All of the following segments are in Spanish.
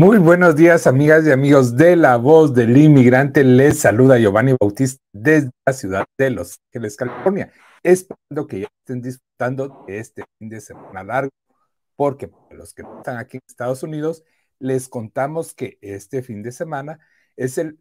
Muy buenos días, amigas y amigos de La Voz del Inmigrante. Les saluda Giovanni Bautista desde la ciudad de Los Ángeles, California. Espero que ya estén disfrutando de este fin de semana largo, porque para los que están aquí en Estados Unidos, les contamos que este fin de semana es el.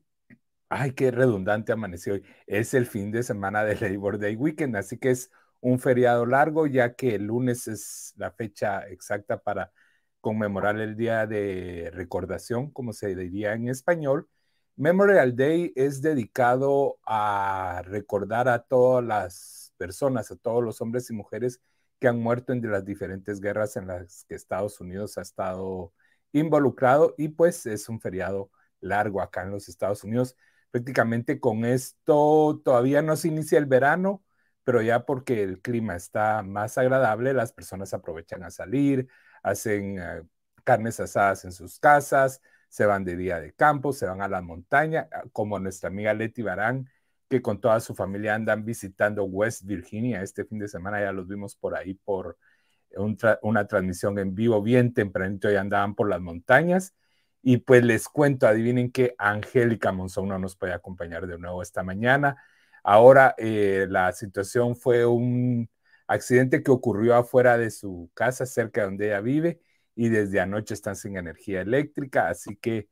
Ay, qué redundante amaneció hoy. Es el fin de semana del Labor Day Weekend, así que es un feriado largo, ya que el lunes es la fecha exacta para conmemorar el Día de Recordación, como se diría en español. Memorial Day es dedicado a recordar a todas las personas, a todos los hombres y mujeres que han muerto en las diferentes guerras en las que Estados Unidos ha estado involucrado y pues es un feriado largo acá en los Estados Unidos. Prácticamente con esto todavía no se inicia el verano, pero ya porque el clima está más agradable, las personas aprovechan a salir, hacen eh, carnes asadas en sus casas, se van de día de campo, se van a la montaña, ah, como nuestra amiga Leti Barán, que con toda su familia andan visitando West Virginia este fin de semana, ya los vimos por ahí por una transmisión en vivo bien tempranito y andaban por las montañas. Y pues les cuento, adivinen que Angélica Monzón no nos puede acompañar de nuevo esta mañana. Ahora eh, la situación fue un accidente que ocurrió afuera de su casa, cerca de donde ella vive, y desde anoche están sin energía eléctrica, así que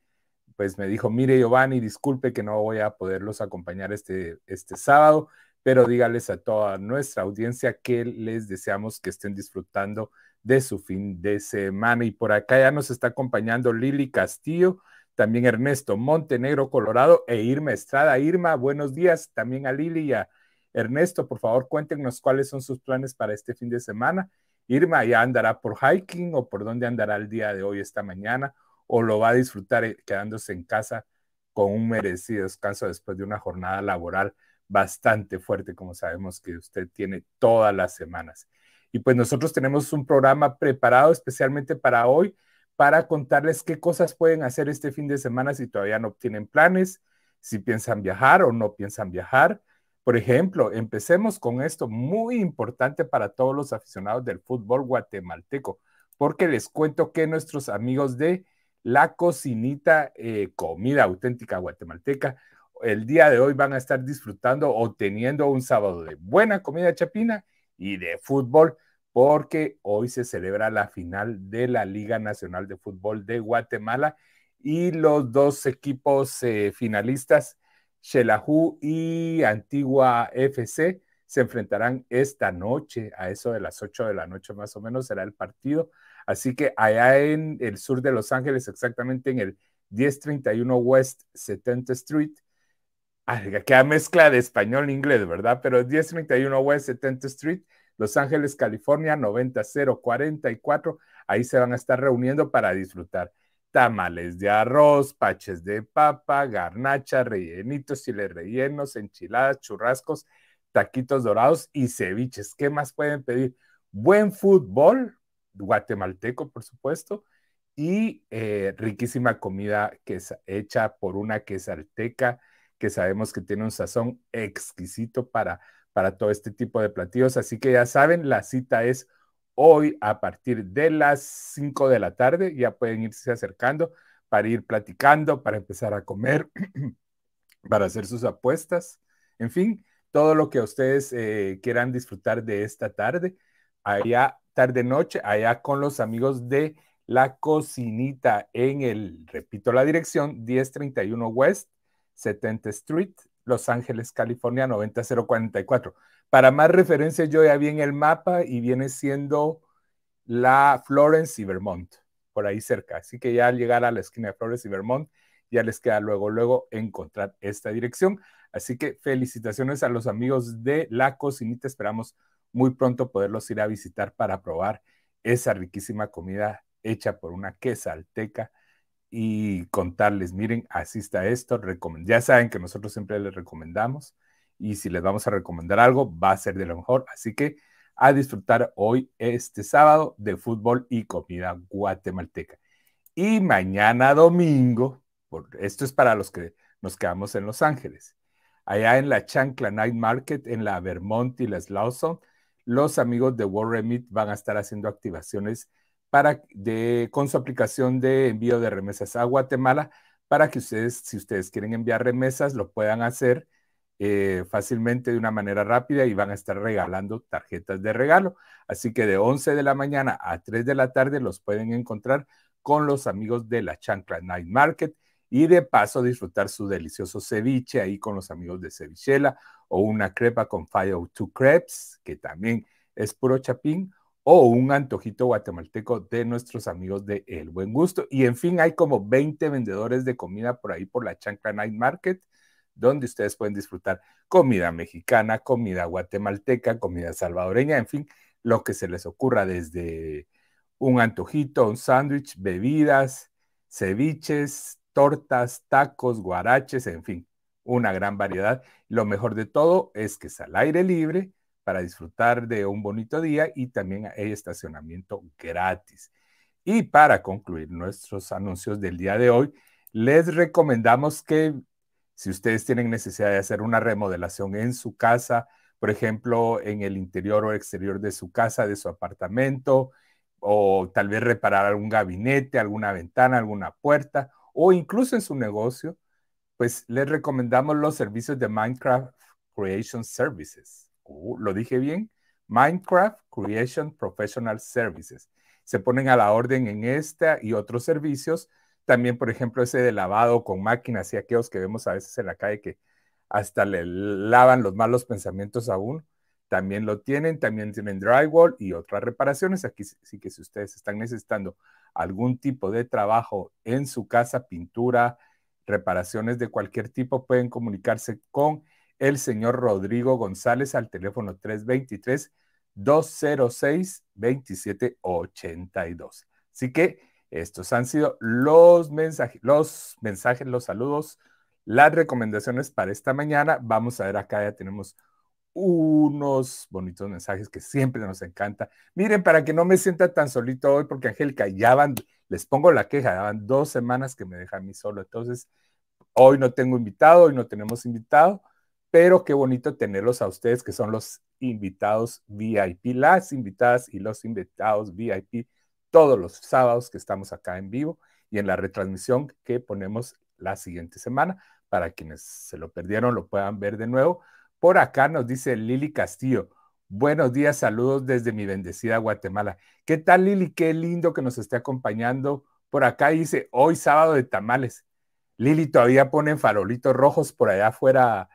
pues me dijo, mire Giovanni, disculpe que no voy a poderlos acompañar este, este sábado, pero dígales a toda nuestra audiencia que les deseamos que estén disfrutando de su fin de semana. Y por acá ya nos está acompañando Lili Castillo, también Ernesto Montenegro Colorado e Irma Estrada. Irma, buenos días también a Lili y a Ernesto, por favor, cuéntenos cuáles son sus planes para este fin de semana. Irma ya andará por hiking o por dónde andará el día de hoy, esta mañana, o lo va a disfrutar eh, quedándose en casa con un merecido descanso después de una jornada laboral bastante fuerte, como sabemos que usted tiene todas las semanas. Y pues nosotros tenemos un programa preparado especialmente para hoy, para contarles qué cosas pueden hacer este fin de semana si todavía no tienen planes, si piensan viajar o no piensan viajar, por ejemplo, empecemos con esto muy importante para todos los aficionados del fútbol guatemalteco, porque les cuento que nuestros amigos de la cocinita eh, comida auténtica guatemalteca el día de hoy van a estar disfrutando o teniendo un sábado de buena comida chapina y de fútbol, porque hoy se celebra la final de la Liga Nacional de Fútbol de Guatemala y los dos equipos eh, finalistas Xelajú y Antigua FC se enfrentarán esta noche a eso de las 8 de la noche más o menos será el partido. Así que allá en el sur de Los Ángeles, exactamente en el 1031 West 70 Street, queda mezcla de español e inglés, ¿verdad? Pero 1031 West 70 Street, Los Ángeles, California, 90044, ahí se van a estar reuniendo para disfrutar tamales de arroz, paches de papa, garnacha, rellenitos, chiles rellenos, enchiladas, churrascos, taquitos dorados y ceviches. ¿Qué más pueden pedir? Buen fútbol, guatemalteco, por supuesto, y eh, riquísima comida que es hecha por una quesalteca que sabemos que tiene un sazón exquisito para, para todo este tipo de platillos. Así que ya saben, la cita es hoy a partir de las 5 de la tarde. Ya pueden irse acercando para ir platicando, para empezar a comer, para hacer sus apuestas. En fin, todo lo que ustedes eh, quieran disfrutar de esta tarde, allá tarde-noche, allá con los amigos de La Cocinita en el, repito la dirección, 1031 West, 70 Street, Los Ángeles, California, 90044. Para más referencia, yo ya vi en el mapa y viene siendo la Florence y Vermont, por ahí cerca. Así que ya al llegar a la esquina de Florence y Vermont, ya les queda luego, luego encontrar esta dirección. Así que felicitaciones a los amigos de La Cocinita. Esperamos muy pronto poderlos ir a visitar para probar esa riquísima comida hecha por una quesalteca y contarles, miren, así está esto. Ya saben que nosotros siempre les recomendamos y si les vamos a recomendar algo, va a ser de lo mejor. Así que a disfrutar hoy, este sábado, de fútbol y comida guatemalteca. Y mañana domingo, esto es para los que nos quedamos en Los Ángeles, allá en la Chancla Night Market, en la Vermont y la Slauson, los amigos de World Remit van a estar haciendo activaciones para de, con su aplicación de envío de remesas a Guatemala para que ustedes, si ustedes quieren enviar remesas, lo puedan hacer eh, fácilmente de una manera rápida y van a estar regalando tarjetas de regalo. Así que de 11 de la mañana a 3 de la tarde los pueden encontrar con los amigos de la Chancla Night Market y de paso disfrutar su delicioso ceviche ahí con los amigos de Cevichela o una crepa con Two Crepes, que también es puro chapín, o un antojito guatemalteco de nuestros amigos de El Buen Gusto. Y en fin, hay como 20 vendedores de comida por ahí por la Chancla Night Market donde ustedes pueden disfrutar comida mexicana, comida guatemalteca, comida salvadoreña, en fin, lo que se les ocurra desde un antojito, un sándwich, bebidas, ceviches, tortas, tacos, guaraches, en fin, una gran variedad. Lo mejor de todo es que es al aire libre para disfrutar de un bonito día y también hay estacionamiento gratis. Y para concluir nuestros anuncios del día de hoy, les recomendamos que si ustedes tienen necesidad de hacer una remodelación en su casa, por ejemplo, en el interior o exterior de su casa, de su apartamento, o tal vez reparar algún gabinete, alguna ventana, alguna puerta, o incluso en su negocio, pues les recomendamos los servicios de Minecraft Creation Services. Uh, ¿Lo dije bien? Minecraft Creation Professional Services. Se ponen a la orden en esta y otros servicios también, por ejemplo, ese de lavado con máquinas y aquellos que vemos a veces en la calle que hasta le lavan los malos pensamientos aún. También lo tienen, también tienen drywall y otras reparaciones. Aquí sí que si ustedes están necesitando algún tipo de trabajo en su casa, pintura, reparaciones de cualquier tipo, pueden comunicarse con el señor Rodrigo González al teléfono 323 206 2782. Así que estos han sido los mensajes, los mensajes, los saludos, las recomendaciones para esta mañana. Vamos a ver acá, ya tenemos unos bonitos mensajes que siempre nos encanta. Miren, para que no me sienta tan solito hoy, porque Angélica, ya van, les pongo la queja, ya van dos semanas que me deja a mí solo. Entonces, hoy no tengo invitado, hoy no tenemos invitado, pero qué bonito tenerlos a ustedes, que son los invitados VIP, las invitadas y los invitados VIP todos los sábados que estamos acá en vivo y en la retransmisión que ponemos la siguiente semana. Para quienes se lo perdieron, lo puedan ver de nuevo. Por acá nos dice Lili Castillo. Buenos días, saludos desde mi bendecida Guatemala. ¿Qué tal, Lili? Qué lindo que nos esté acompañando. Por acá dice, hoy sábado de tamales. Lili, todavía ponen farolitos rojos por allá afuera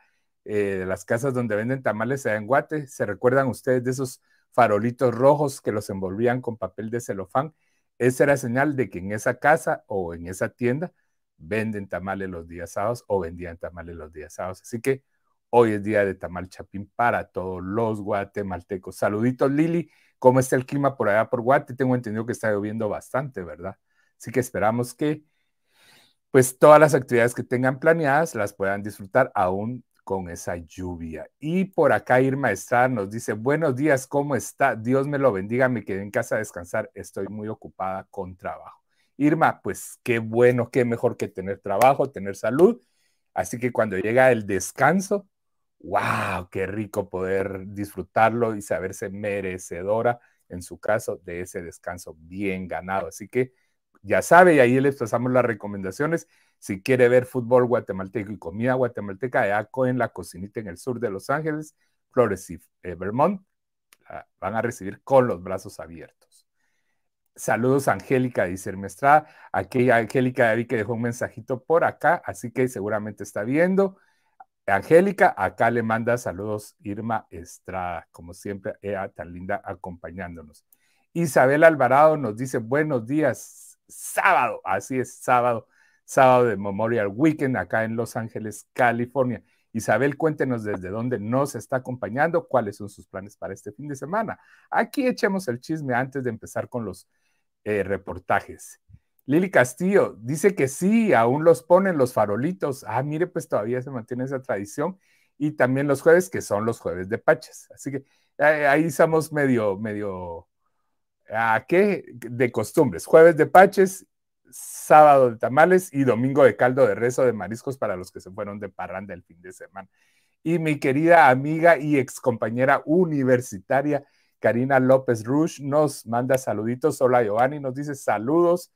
eh, de las casas donde venden tamales allá en Guate. ¿Se recuerdan ustedes de esos farolitos rojos que los envolvían con papel de celofán. Esa era señal de que en esa casa o en esa tienda venden tamales los días sábados o vendían tamales los días sábados. Así que hoy es día de tamal chapín para todos los guatemaltecos. Saluditos, Lili. ¿Cómo está el clima por allá por Guate? Tengo entendido que está lloviendo bastante, ¿verdad? Así que esperamos que pues todas las actividades que tengan planeadas las puedan disfrutar aún con esa lluvia. Y por acá Irma Estrada nos dice, buenos días, ¿cómo está? Dios me lo bendiga, me quedé en casa a descansar, estoy muy ocupada con trabajo. Irma, pues qué bueno, qué mejor que tener trabajo, tener salud. Así que cuando llega el descanso, wow, qué rico poder disfrutarlo y saberse merecedora, en su caso, de ese descanso bien ganado. Así que ya sabe, y ahí les pasamos las recomendaciones si quiere ver fútbol guatemalteco y comida guatemalteca de en la cocinita en el sur de Los Ángeles, Flores y Vermont, eh, van a recibir con los brazos abiertos. Saludos, Angélica, dice Irma Estrada. Aquella Angélica de que dejó un mensajito por acá, así que seguramente está viendo. Angélica, acá le manda saludos Irma Estrada, como siempre, eh, ah, tan linda acompañándonos. Isabel Alvarado nos dice buenos días, sábado, así es, sábado sábado de Memorial Weekend acá en Los Ángeles, California. Isabel, cuéntenos desde dónde nos está acompañando, cuáles son sus planes para este fin de semana. Aquí echemos el chisme antes de empezar con los eh, reportajes. Lili Castillo dice que sí, aún los ponen los farolitos. Ah, mire, pues todavía se mantiene esa tradición. Y también los jueves, que son los jueves de paches. Así que eh, ahí estamos medio, medio, ¿a ah, qué? De costumbres. Jueves de Paches sábado de tamales y domingo de caldo de rezo de mariscos para los que se fueron de parranda el fin de semana. Y mi querida amiga y excompañera universitaria, Karina López Rush, nos manda saluditos. Hola Giovanni, nos dice saludos.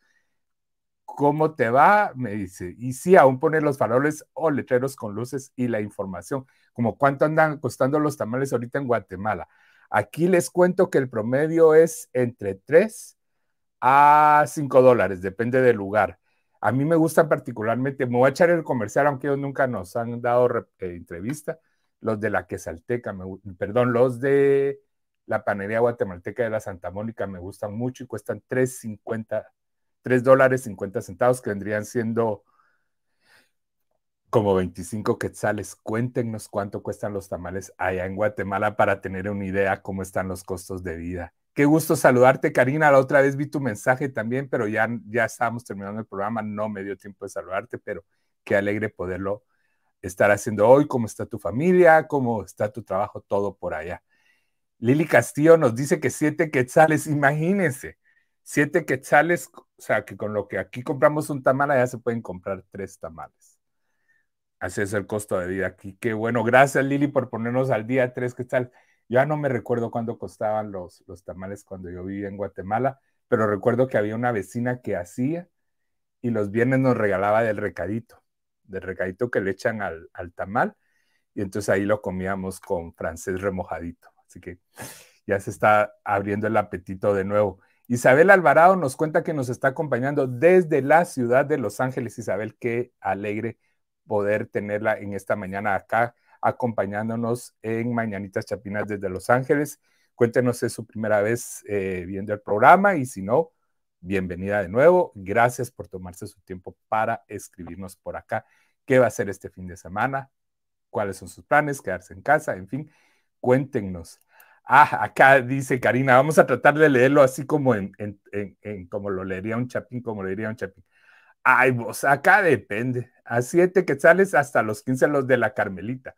¿Cómo te va? Me dice. Y sí, aún poner los faroles o letreros con luces y la información, como cuánto andan costando los tamales ahorita en Guatemala. Aquí les cuento que el promedio es entre 3 a 5 dólares, depende del lugar. A mí me gustan particularmente, me voy a echar el comercial, aunque ellos nunca nos han dado eh, entrevista, los de la Quesalteca, perdón, los de la panería guatemalteca de la Santa Mónica me gustan mucho y cuestan 3.50, 3 dólares 50 centavos, que vendrían siendo como 25 quetzales. Cuéntenos cuánto cuestan los tamales allá en Guatemala para tener una idea cómo están los costos de vida Qué gusto saludarte, Karina. La otra vez vi tu mensaje también, pero ya, ya estábamos terminando el programa. No me dio tiempo de saludarte, pero qué alegre poderlo estar haciendo hoy. ¿Cómo está tu familia? ¿Cómo está tu trabajo? Todo por allá. Lili Castillo nos dice que siete quetzales, imagínense, siete quetzales, o sea, que con lo que aquí compramos un tamal, allá se pueden comprar tres tamales. Así es el costo de vida aquí. Qué bueno, gracias Lili por ponernos al día tres quetzales. Ya no me recuerdo cuándo costaban los, tamales cuando yo vivía en Guatemala, pero recuerdo que había una vecina que hacía y los viernes nos regalaba del recadito, del recadito que le echan al, al tamal. Y entonces ahí lo comíamos con francés remojadito. Así que ya se está abriendo el apetito de nuevo. Isabel Alvarado nos cuenta que nos está acompañando desde la ciudad de Los Ángeles. Isabel, qué alegre poder tenerla en esta mañana acá acompañándonos en Mañanitas Chapinas desde Los Ángeles. Cuéntenos si es su primera vez eh, viendo el programa y si no, bienvenida de nuevo. Gracias por tomarse su tiempo para escribirnos por acá. ¿Qué va a ser este fin de semana? ¿Cuáles son sus planes? ¿Quedarse en casa? En fin, cuéntenos. Ah, acá dice Karina, vamos a tratar de leerlo así como en, como lo leería un chapín, como lo leería un chapín. Ay, vos, acá depende. A siete que sales hasta los quince los de la Carmelita.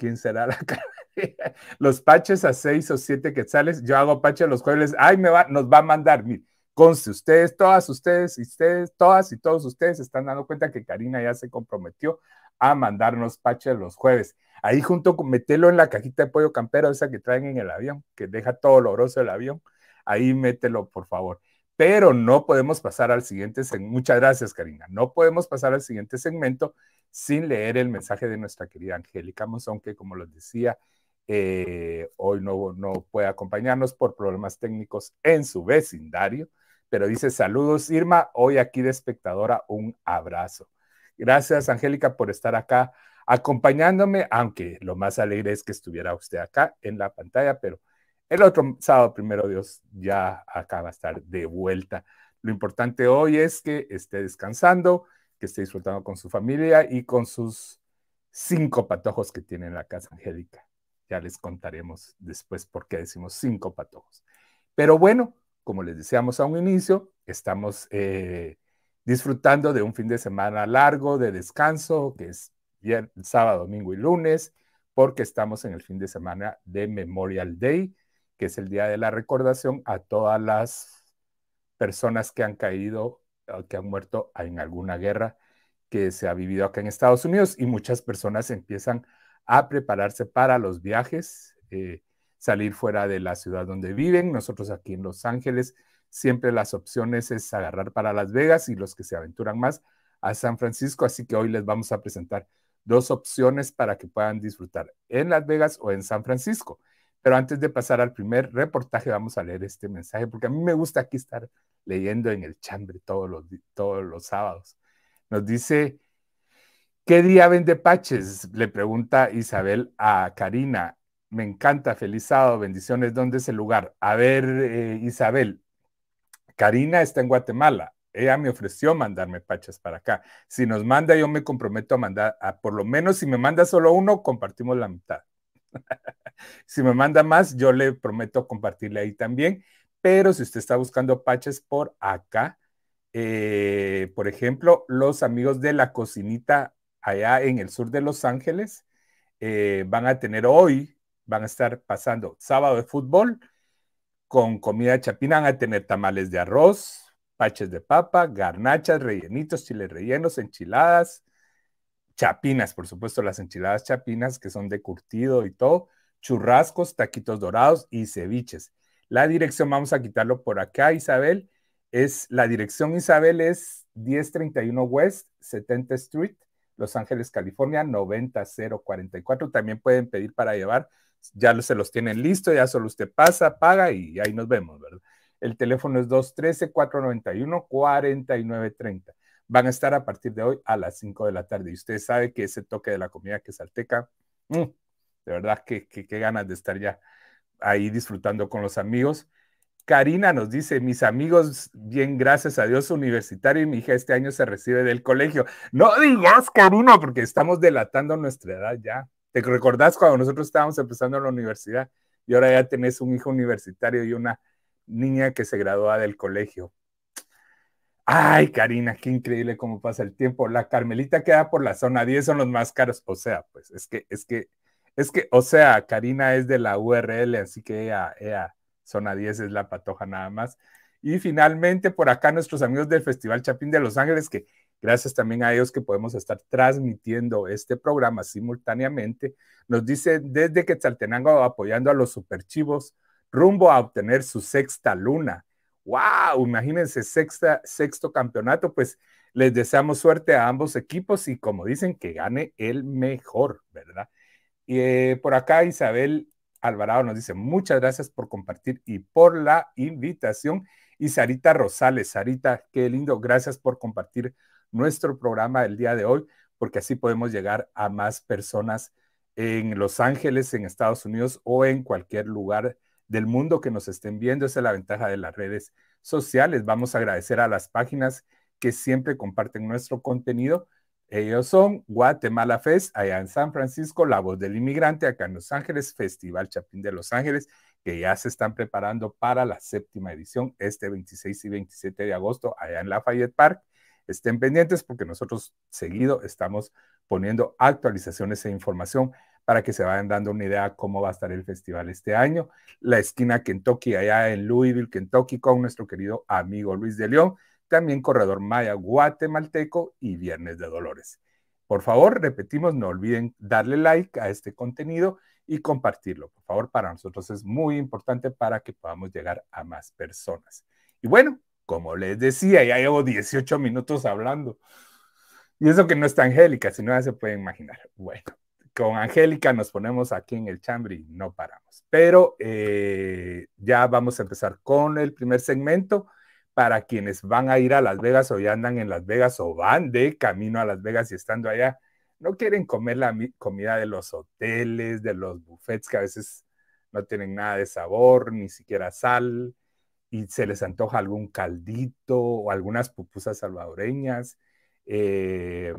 ¿Quién será la los paches a seis o siete quetzales. Yo hago pache los jueves. Ay, me va, nos va a mandar. Mire, conste, ustedes, todas ustedes, y ustedes, todas y todos ustedes están dando cuenta que Karina ya se comprometió a mandarnos paches los jueves. Ahí junto con metelo en la cajita de pollo campero, esa que traen en el avión, que deja todo oloroso el avión. Ahí mételo, por favor. Pero no podemos pasar al siguiente segmento. Muchas gracias, Karina. No podemos pasar al siguiente segmento sin leer el mensaje de nuestra querida Angélica aunque que como les decía, eh, hoy no, no puede acompañarnos por problemas técnicos en su vecindario, pero dice saludos Irma, hoy aquí de espectadora, un abrazo. Gracias Angélica por estar acá acompañándome, aunque lo más alegre es que estuviera usted acá en la pantalla, pero el otro sábado, primero Dios, ya acaba de estar de vuelta. Lo importante hoy es que esté descansando, que esté disfrutando con su familia y con sus cinco patojos que tiene en la casa Angélica. Ya les contaremos después por qué decimos cinco patojos. Pero bueno, como les decíamos a un inicio, estamos eh, disfrutando de un fin de semana largo de descanso, que es bien sábado, domingo y lunes, porque estamos en el fin de semana de Memorial Day, que es el día de la recordación a todas las personas que han caído Ah, que han muerto en alguna guerra que se ha vivido acá en Estados Unidos y muchas personas empiezan a prepararse para los viajes, eh, salir fuera de la ciudad donde viven. Nosotros aquí en Los Ángeles siempre las opciones es agarrar para Las Vegas y los que se aventuran más a San Francisco, así que hoy les vamos a presentar dos opciones para que puedan disfrutar en Las Vegas o en San Francisco. Pero antes de pasar al primer reportaje, vamos a leer este mensaje, porque a mí me gusta aquí estar leyendo en el chambre todos los, todos los sábados. Nos dice, ¿qué día vende Paches? Le pregunta Isabel a Karina. Me encanta, feliz sábado, bendiciones, ¿dónde es el lugar? A ver, eh, Isabel, Karina está en Guatemala. Ella me ofreció mandarme Paches para acá. Si nos manda, yo me comprometo a mandar, a, por lo menos si me manda solo uno, compartimos la mitad si me manda más, yo le prometo compartirle ahí también. Pero si usted está buscando paches por acá, eh, por ejemplo, los amigos de la cocinita allá en el sur de Los Ángeles eh, van a tener hoy, van a estar pasando sábado de fútbol con comida chapina, van a tener tamales de arroz, paches de papa, garnachas, rellenitos, chiles rellenos, enchiladas, chapinas, por supuesto, las enchiladas chapinas que son de curtido y todo, churrascos, taquitos dorados y ceviches. La dirección, vamos a quitarlo por acá, Isabel, es, la dirección Isabel es 1031 West 70 Street, Los Ángeles, California, 90044. También pueden pedir para llevar, ya se los tienen listo, ya solo usted pasa, paga y ahí nos vemos, ¿verdad? El teléfono es 213-491-4930 van a estar a partir de hoy a las 5 de la tarde. Y usted sabe que ese toque de la comida que salteca, mm, de verdad que, qué ganas de estar ya ahí disfrutando con los amigos. Karina nos dice, mis amigos, bien, gracias a Dios, universitario y mi hija este año se recibe del colegio. No digas, Karina, porque estamos delatando nuestra edad ya. ¿Te recordás cuando nosotros estábamos empezando la universidad y ahora ya tenés un hijo universitario y una niña que se gradúa del colegio? Ay, Karina, qué increíble cómo pasa el tiempo. La Carmelita queda por la zona 10, son los más caros. O sea, pues es que, es que, es que, o sea, Karina es de la URL, así que ella, ella, zona 10 es la patoja nada más. Y finalmente, por acá nuestros amigos del Festival Chapín de Los Ángeles, que gracias también a ellos que podemos estar transmitiendo este programa simultáneamente, nos dicen desde Quetzaltenango apoyando a los superchivos rumbo a obtener su sexta luna ¡Wow! Imagínense, sexto campeonato, pues les deseamos suerte a ambos equipos y como dicen, que gane el mejor, ¿verdad? Y eh, por acá Isabel Alvarado nos dice, muchas gracias por compartir y por la invitación. Y Sarita Rosales, Sarita, qué lindo, gracias por compartir nuestro programa el día de hoy, porque así podemos llegar a más personas en Los Ángeles, en Estados Unidos o en cualquier lugar del mundo que nos estén viendo. Esa es la ventaja de las redes sociales. Vamos a agradecer a las páginas que siempre comparten nuestro contenido. Ellos son Guatemala Fest, allá en San Francisco, La Voz del Inmigrante, acá en Los Ángeles, Festival Chapín de Los Ángeles, que ya se están preparando para la séptima edición este 26 y 27 de agosto, allá en Lafayette Park. Estén pendientes porque nosotros seguido estamos poniendo actualizaciones e información para que se vayan dando una idea cómo va a estar el festival este año. La esquina Kentucky, allá en Louisville, Kentucky, con nuestro querido amigo Luis de León, también Corredor Maya Guatemalteco y Viernes de Dolores. Por favor, repetimos, no olviden darle like a este contenido y compartirlo. Por favor, para nosotros es muy importante para que podamos llegar a más personas. Y bueno, como les decía, ya llevo 18 minutos hablando. Y eso que no es Angélica, si no ya se puede imaginar. Bueno, con Angélica nos ponemos aquí en el chambre y no paramos. Pero eh, ya vamos a empezar con el primer segmento para quienes van a ir a Las Vegas o ya andan en Las Vegas o van de camino a Las Vegas y estando allá, no quieren comer la comida de los hoteles, de los buffets que a veces no tienen nada de sabor, ni siquiera sal, y se les antoja algún caldito o algunas pupusas salvadoreñas eh,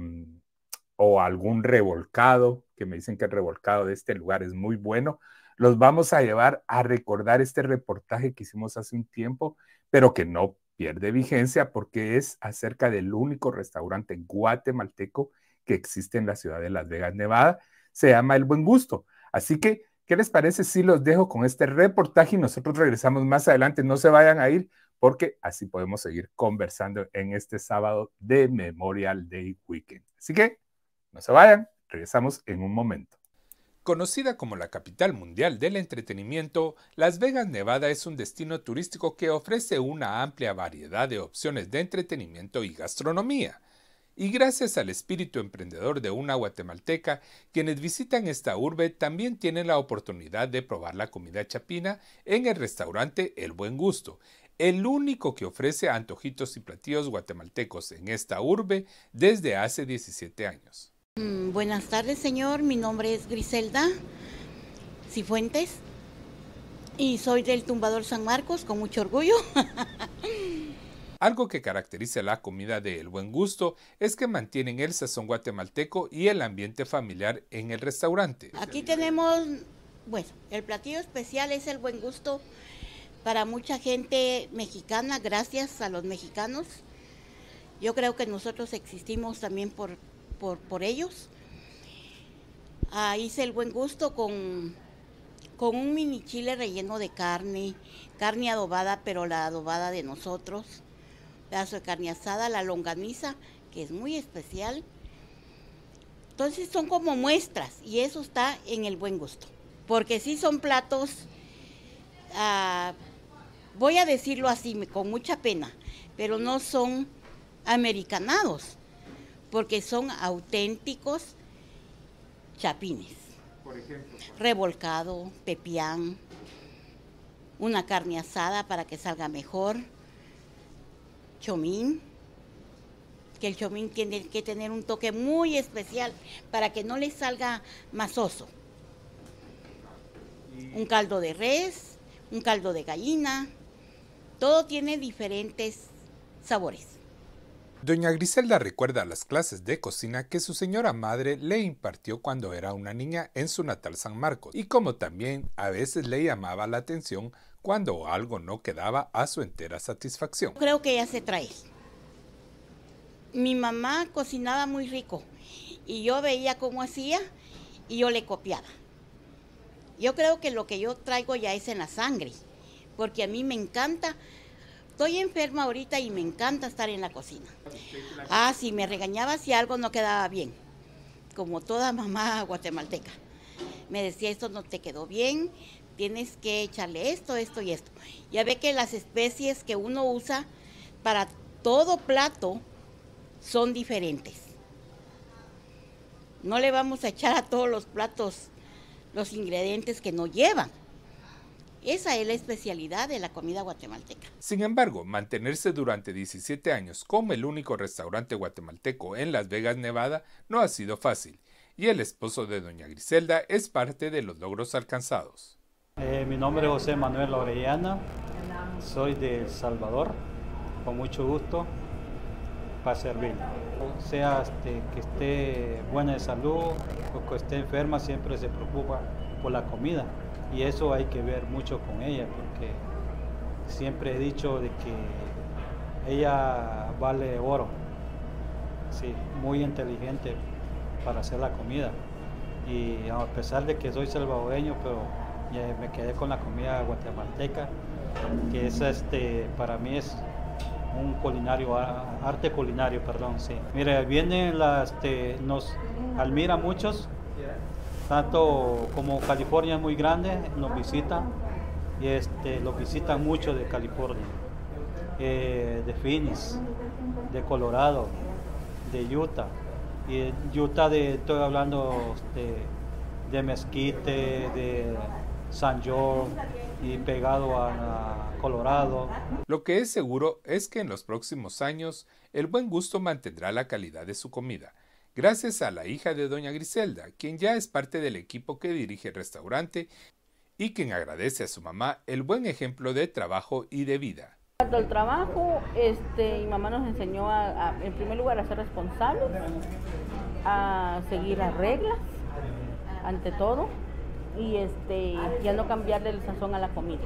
o algún revolcado que me dicen que el revolcado de este lugar es muy bueno, los vamos a llevar a recordar este reportaje que hicimos hace un tiempo, pero que no pierde vigencia porque es acerca del único restaurante guatemalteco que existe en la ciudad de Las Vegas, Nevada. Se llama El Buen Gusto. Así que, ¿qué les parece si los dejo con este reportaje y nosotros regresamos más adelante? No se vayan a ir porque así podemos seguir conversando en este sábado de Memorial Day Weekend. Así que, no se vayan. Regresamos en un momento. Conocida como la capital mundial del entretenimiento, Las Vegas, Nevada es un destino turístico que ofrece una amplia variedad de opciones de entretenimiento y gastronomía. Y gracias al espíritu emprendedor de una guatemalteca, quienes visitan esta urbe también tienen la oportunidad de probar la comida chapina en el restaurante El Buen Gusto, el único que ofrece antojitos y platillos guatemaltecos en esta urbe desde hace 17 años. Mm, buenas tardes, señor. Mi nombre es Griselda Cifuentes y soy del Tumbador San Marcos con mucho orgullo. Algo que caracteriza la comida de El Buen Gusto es que mantienen el sazón guatemalteco y el ambiente familiar en el restaurante. Aquí tenemos, bueno, el platillo especial es El Buen Gusto para mucha gente mexicana, gracias a los mexicanos. Yo creo que nosotros existimos también por por, ellos. Ah, hice el buen gusto con, un mini chile relleno de carne, carne adobada, pero la adobada de nosotros, pedazo de carne asada, la longaniza, que es muy especial. Entonces son como muestras y eso está en el buen gusto, porque sí son platos, ah, voy a decirlo así, con mucha pena, pero no son americanados porque son auténticos chapines. Revolcado, pepián, una carne asada para que salga mejor, chomín, que el chomín tiene que tener un toque muy especial para que no le salga masoso. Un caldo de res, un caldo de gallina, todo tiene diferentes sabores. Doña Griselda recuerda las clases de cocina que su señora madre le impartió cuando era una niña en su natal San Marcos y como también a veces le llamaba la atención cuando algo no quedaba a su entera satisfacción. Creo que ya se trae. Mi mamá cocinaba muy rico y yo veía cómo hacía y yo le copiaba. Yo creo que lo que yo traigo ya es en la sangre, porque a mí me encanta estoy enferma ahorita y me encanta estar en la cocina. Ah, si me regañaba si algo no quedaba bien, como toda mamá guatemalteca. Me decía, esto no te quedó bien, tienes que echarle esto, esto y esto. Ya ve que las especies que uno usa para todo plato son diferentes. No le vamos a echar a todos los platos los ingredientes que no llevan. Esa es la especialidad de la comida guatemalteca. Sin embargo, mantenerse durante 17 años como el único restaurante guatemalteco en Las Vegas, Nevada, no ha sido fácil, y el esposo de doña Griselda es parte de los logros alcanzados. Eh, mi nombre es José Manuel Orellana, soy de El Salvador, con mucho gusto para servir. sea este, que esté buena de salud o que esté enferma, siempre se preocupa por la comida y eso hay que ver mucho con ella porque siempre he dicho de que ella vale oro, sí, muy inteligente para hacer la comida y a pesar de que soy salvadoreño pero me quedé con la comida guatemalteca que es este para mí es un culinario arte culinario perdón sí mira vienen las este, nos admira muchos tanto como California es muy grande, nos visitan, y este, los visitan mucho de California, eh, de Phoenix, de Colorado, de Utah. Y Utah de, estoy hablando de, este, de Mesquite, de San John y pegado a Colorado. Lo que es seguro es que en los próximos años el buen gusto mantendrá la calidad de su comida gracias a la hija de doña Griselda, quien ya es parte del equipo que dirige el restaurante y quien agradece a su mamá el buen ejemplo de trabajo y de vida. Cuanto el trabajo, este, mi mamá nos enseñó a, en primer lugar a ser responsables, a seguir las reglas, ante todo, y este, ya no cambiarle el sazón a la comida.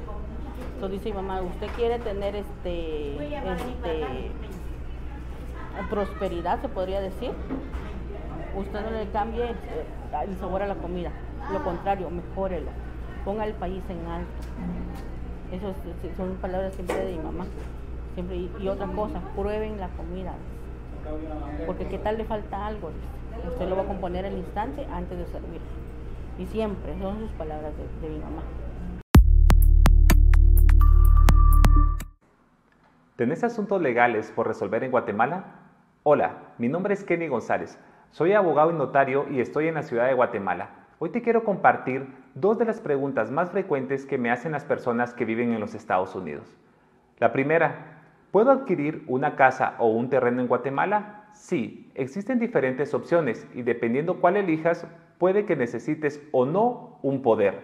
Entonces dice mi mamá, usted quiere tener este, este prosperidad, se podría decir, usted no le cambie eh, el sabor a la comida. Lo contrario, mejórelo. Ponga el país en alto. Esas son palabras siempre de mi mamá. Siempre, y, otra cosa, prueben la comida. Porque qué tal le falta algo. Usted lo va a componer al instante antes de servir. Y siempre, son sus palabras de mi mamá. ¿Tenés asuntos legales por resolver en Guatemala? Hola, mi nombre es Kenny González. Soy abogado y notario y estoy en la ciudad de Guatemala. Hoy te quiero compartir dos de las preguntas más frecuentes que me hacen las personas que viven en los Estados Unidos. La primera, ¿puedo adquirir una casa o un terreno en Guatemala? Sí, existen diferentes opciones y dependiendo cuál elijas, puede que necesites o no un poder.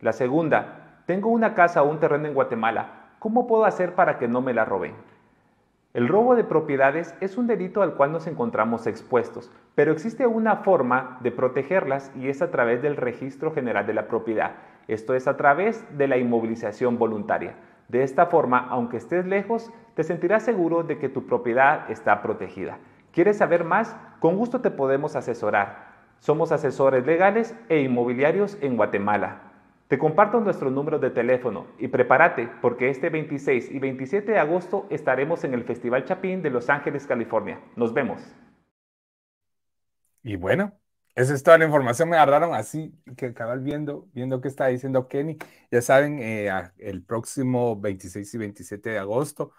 La segunda, tengo una casa o un terreno en Guatemala. ¿Cómo puedo hacer para que no me la roben? El robo de propiedades es un delito al cual nos encontramos expuestos, pero existe una forma de protegerlas y es a través del registro general de la propiedad. Esto es a través de la inmovilización voluntaria. De esta forma, aunque estés lejos, te sentirás seguro de que tu propiedad está protegida. ¿Quieres saber más? Con gusto te podemos asesorar. Somos asesores legales e inmobiliarios en Guatemala. Te comparto nuestro número de teléfono y prepárate porque este 26 y 27 de agosto estaremos en el Festival Chapín de Los Ángeles, California. Nos vemos. Y bueno, esa es toda la información. Me agarraron así que acabar viendo, viendo qué está diciendo Kenny. Ya saben, eh, el próximo 26 y 27 de agosto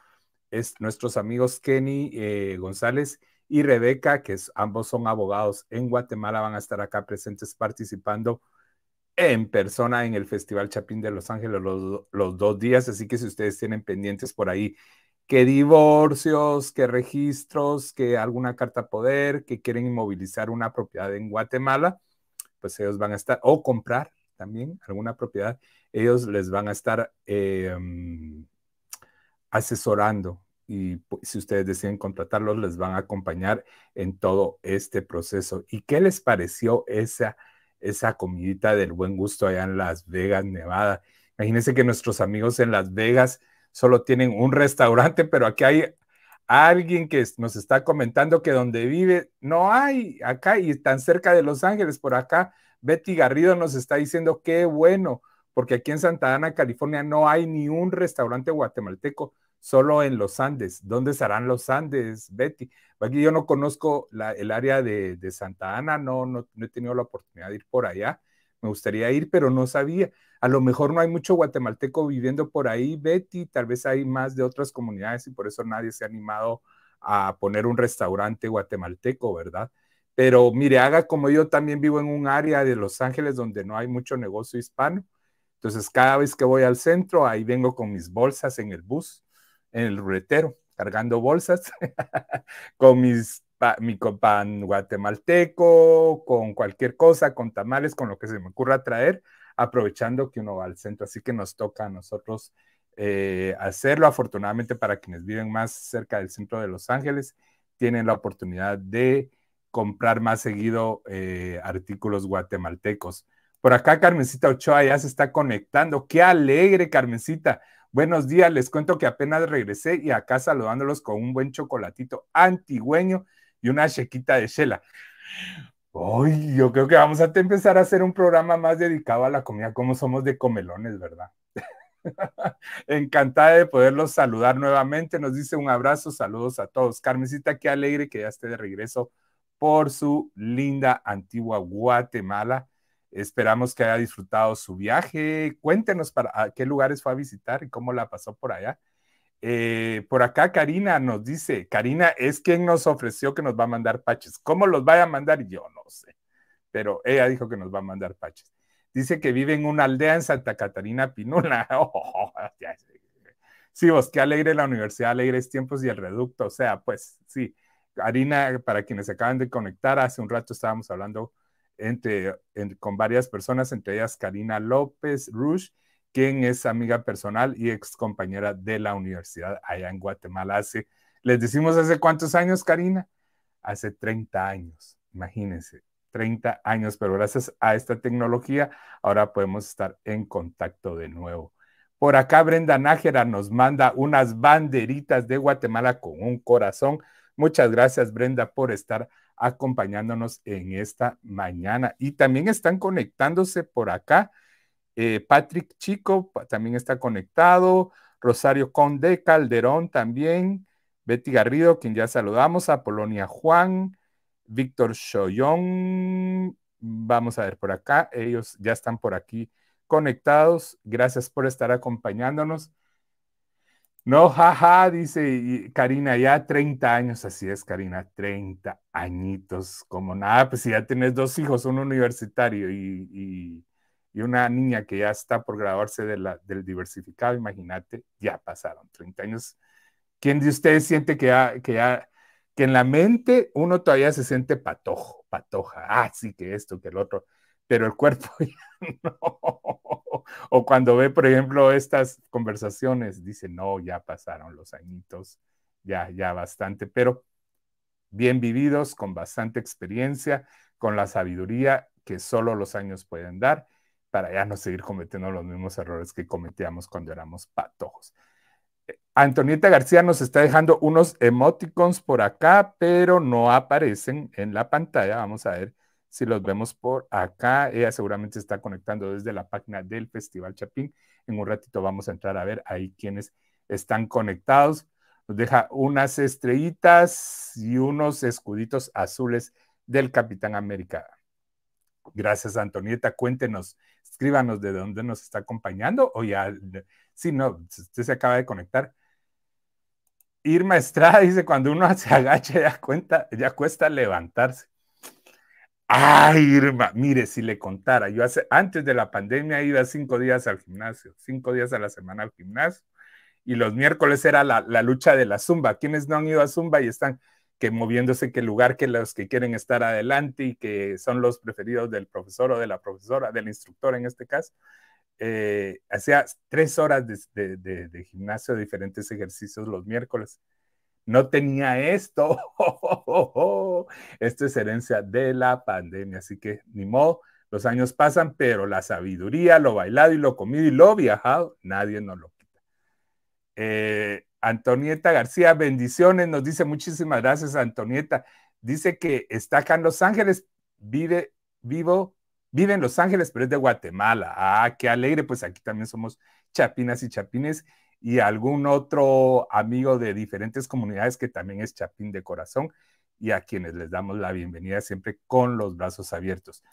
es nuestros amigos Kenny eh, González y Rebeca, que ambos son abogados en Guatemala, van a estar acá presentes participando en persona en el Festival Chapín de Los Ángeles los, dos días, así que si ustedes tienen pendientes por ahí que divorcios, que registros, que alguna carta poder, que quieren inmovilizar una propiedad en Guatemala, pues ellos van a estar, o comprar también alguna propiedad, ellos les van a estar em, asesorando y si ustedes deciden contratarlos, les van a acompañar en todo este proceso. ¿Y qué les pareció esa? esa comidita del buen gusto allá en Las Vegas, Nevada. Imagínense que nuestros amigos en Las Vegas solo tienen un restaurante, pero aquí hay alguien que nos está comentando que donde vive no hay acá y tan cerca de Los Ángeles, por acá Betty Garrido nos está diciendo qué bueno, porque aquí en Santa Ana, California, no hay ni un restaurante guatemalteco solo en los Andes. ¿Dónde estarán los Andes, Betty? Aquí yo no conozco el área de, Santa Ana, no, no, no, he tenido la oportunidad de ir por allá. Me gustaría ir, pero no sabía. A lo mejor no hay mucho guatemalteco viviendo por ahí, Betty. Tal vez hay más de otras comunidades y por eso nadie se ha animado a poner un restaurante guatemalteco, ¿verdad? Pero mire, haga como yo también vivo en un área de Los Ángeles donde no hay mucho negocio hispano. Entonces, cada vez que voy al centro, ahí vengo con mis bolsas en el bus en el ruletero, cargando bolsas con mis mi pan guatemalteco, con cualquier cosa, con tamales, con lo que se me ocurra traer, aprovechando que uno va al centro. Así que nos toca a nosotros eh, hacerlo. Afortunadamente para quienes viven más cerca del centro de Los Ángeles, tienen la oportunidad de comprar más seguido eh, artículos guatemaltecos. Por acá Carmencita Ochoa ya se está conectando. ¡Qué alegre, Carmencita! Buenos días, les cuento que apenas regresé y acá saludándolos con un buen chocolatito antigüeño y una chequita de chela. Hoy yo creo que vamos a empezar a hacer un programa más dedicado a la comida, como somos de comelones, ¿verdad? Encantada de poderlos saludar nuevamente. Nos dice un abrazo, saludos a todos. Carmencita, qué alegre que ya esté de regreso por su linda antigua Guatemala. Esperamos que haya disfrutado su viaje. Cuéntenos para qué lugares fue a visitar y cómo la pasó por allá. Eh, por acá Karina nos dice, Karina es quien nos ofreció que nos va a mandar paches. ¿Cómo los va a mandar? Yo no sé, pero ella dijo que nos va a mandar paches. Dice que vive en una aldea en Santa Catarina Pinula. Oh, sí, vos, pues, qué alegre la universidad, alegres tiempos y el reducto. O sea, pues sí, Karina, para quienes se acaban de conectar, hace un rato estábamos hablando entre, con varias personas, entre ellas Karina López Rush, quien es amiga personal y ex compañera de la universidad allá en Guatemala. Hace, les decimos hace cuántos años, Karina? Hace 30 años, imagínense, 30 años, pero gracias a esta tecnología ahora podemos estar en contacto de nuevo. Por acá Brenda Nájera nos manda unas banderitas de Guatemala con un corazón. Muchas gracias Brenda por estar acompañándonos en esta mañana. Y también están conectándose por acá. Eh, Patrick Chico también está conectado. Rosario Conde Calderón también. Betty Garrido, quien ya saludamos. a Polonia Juan. Víctor Shoyón Vamos a ver por acá. Ellos ya están por aquí conectados. Gracias por estar acompañándonos. No, jaja, dice Karina, ya 30 años, así es, Karina, 30 añitos, como nada, pues si ya tienes dos hijos, uno universitario y, una niña que ya está por graduarse de del diversificado, imagínate, ya pasaron 30 años. ¿Quién de ustedes siente que ya, que ya, que en la mente uno todavía se siente patojo, patoja, ah, sí, que esto, que el otro, pero el cuerpo ya no. O cuando ve, por ejemplo, estas conversaciones, dice, no, ya pasaron los añitos, ya, ya bastante, pero bien vividos, con bastante experiencia, con la sabiduría que solo los años pueden dar, para ya no seguir cometiendo los mismos errores que cometíamos cuando éramos patojos. Eh, Antonieta García nos está dejando unos emoticons por acá, pero no aparecen en la pantalla. Vamos a ver si los vemos por acá, ella seguramente está conectando desde la página del Festival Chapín. En un ratito vamos a entrar a ver ahí quienes están conectados. Nos deja unas estrellitas y unos escuditos azules del Capitán América. Gracias, Antonieta. Cuéntenos, escríbanos de dónde nos está acompañando o ya, si no, usted se acaba de conectar. Irma Estrada dice, cuando uno se agacha cuenta, ya cuesta levantarse. Ay, Irma, mire, si le contara, yo hace, antes de la pandemia iba cinco días al gimnasio, cinco días a la semana al gimnasio, y los miércoles era la, lucha de la zumba. Quienes no han ido a zumba y están que moviéndose en qué lugar, que los que quieren estar adelante y que son los preferidos del profesor o de la profesora, del instructor en este caso. Eh, hacía tres horas de gimnasio, diferentes ejercicios los miércoles no tenía esto. esto es herencia de la pandemia, así que ni modo, los años pasan, pero la sabiduría, lo bailado y lo comido y lo viajado, nadie nos lo quita. Eh, Antonieta García, bendiciones, nos dice muchísimas gracias, Antonieta. Dice que está acá en Los Ángeles, vive, vivo, vive en Los Ángeles, pero es de Guatemala. Ah, qué alegre, pues aquí también somos chapinas y chapines y algún otro amigo de diferentes comunidades que también es Chapín de Corazón y a quienes les damos la bienvenida siempre con los brazos abiertos.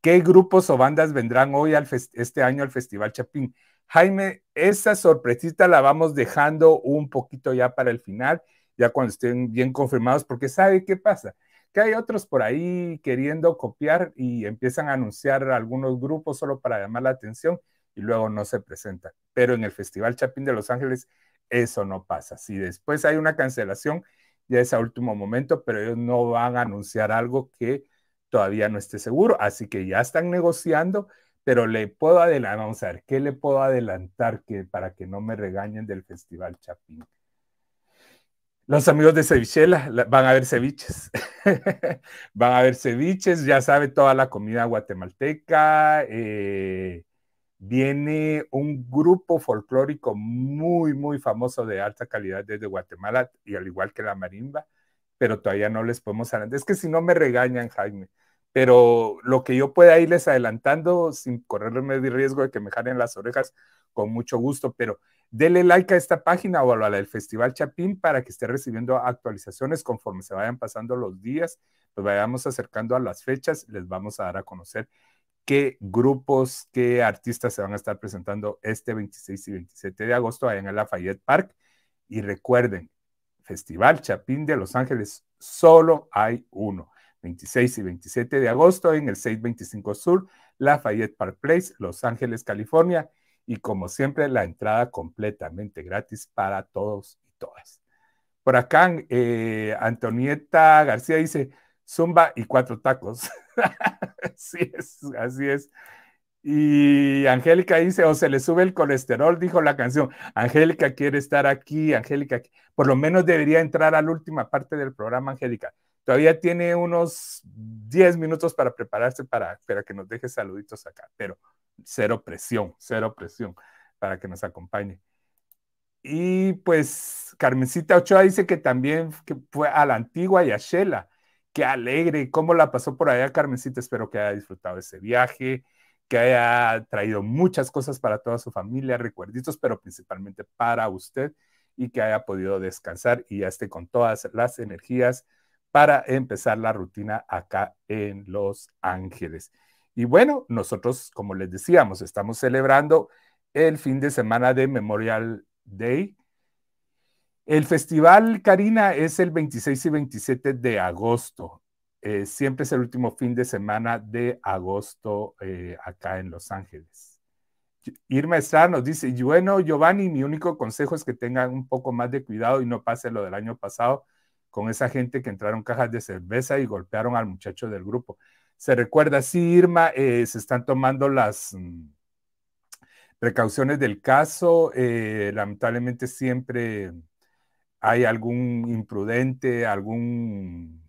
¿Qué grupos o bandas vendrán hoy este año al Festival Chapín? Jaime, esa sorpresita la vamos dejando un poquito ya para el final, ya cuando estén bien confirmados, porque sabe qué pasa, que hay otros por ahí queriendo copiar y empiezan a anunciar algunos grupos solo para llamar la atención y luego no se presenta Pero en el Festival Chapín de Los Ángeles eso no pasa. Si después hay una cancelación, ya es a último momento, pero ellos no van a anunciar algo que todavía no esté seguro. Así que ya están negociando, pero le puedo adelantar, vamos a ver, ¿qué le puedo adelantar que, para que no me regañen del Festival Chapín? Los amigos de Cevichela van a ver ceviches. van a ver ceviches, ya sabe toda la comida guatemalteca. Eh, viene un grupo folclórico muy, muy famoso de alta calidad desde Guatemala, y al igual que la marimba, pero todavía no les podemos adelantar. Es que si no me regañan, Jaime, pero lo que yo pueda irles adelantando sin correrme el riesgo de que me jalen las orejas, con mucho gusto, pero denle like a esta página o a la del Festival Chapín para que esté recibiendo actualizaciones conforme se vayan pasando los días, nos vayamos acercando a las fechas, les vamos a dar a conocer qué grupos, qué artistas se van a estar presentando este 26 y 27 de agosto allá en el Lafayette Park. Y recuerden, Festival Chapín de Los Ángeles, solo hay uno. 26 y 27 de agosto en el 625 Sur, Lafayette Park Place, Los Ángeles, California. Y como siempre, la entrada completamente gratis para todos y todas. Por acá, eh, Antonieta García dice, Zumba y cuatro tacos. así es, así es. Y Angélica dice, o se le sube el colesterol, dijo la canción. Angélica quiere estar aquí, Angélica, por lo menos debería entrar a la última parte del programa, Angélica. Todavía tiene unos 10 minutos para prepararse para, para que nos deje saluditos acá, pero cero presión, cero presión para que nos acompañe. Y pues Carmencita Ochoa dice que también que fue a la antigua y a Shela qué alegre, cómo la pasó por allá Carmencita. Espero que haya disfrutado ese viaje, que haya traído muchas cosas para toda su familia, recuerditos, pero principalmente para usted y que haya podido descansar y ya esté con todas las energías para empezar la rutina acá en Los Ángeles. Y bueno, nosotros, como les decíamos, estamos celebrando el fin de semana de Memorial Day el festival, Karina, es el 26 y 27 de agosto. Eh, siempre es el último fin de semana de agosto eh, acá en Los Ángeles. Irma Estrada nos dice, bueno, Giovanni, mi único consejo es que tengan un poco más de cuidado y no pase lo del año pasado con esa gente que entraron cajas de cerveza y golpearon al muchacho del grupo. Se recuerda, sí, Irma, eh, se están tomando las mm, precauciones del caso. lamentablemente siempre hay algún imprudente, algún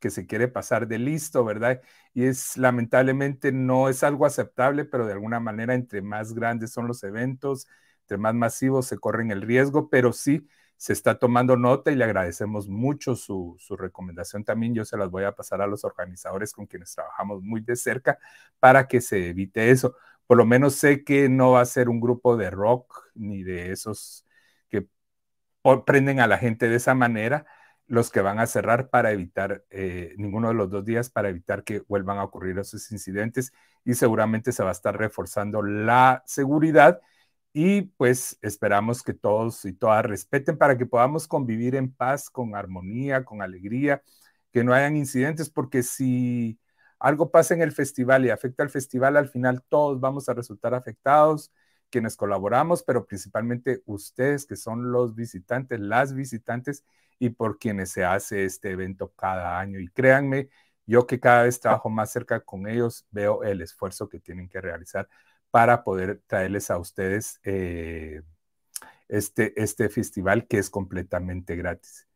que se quiere pasar de listo, ¿verdad? Y es lamentablemente no es algo aceptable, pero de alguna manera entre más grandes son los eventos, entre más masivos se corren el riesgo, pero sí se está tomando nota y le agradecemos mucho su, su recomendación también. Yo se las voy a pasar a los organizadores con quienes trabajamos muy de cerca para que se evite eso. Por lo menos sé que no va a ser un grupo de rock ni de esos prenden a la gente de esa manera los que van a cerrar para evitar eh, ninguno de los dos días para evitar que vuelvan a ocurrir esos incidentes y seguramente se va a estar reforzando la seguridad y pues esperamos que todos y todas respeten para que podamos convivir en paz, con armonía, con alegría, que no hayan incidentes, porque si algo pasa en el festival y afecta al festival, al final todos vamos a resultar afectados quienes colaboramos, pero principalmente ustedes que son los visitantes, las visitantes y por quienes se hace este evento cada año. Y créanme, yo que cada vez trabajo más cerca con ellos, veo el esfuerzo que tienen que realizar para poder traerles a ustedes eh, este, este festival que es completamente gratis.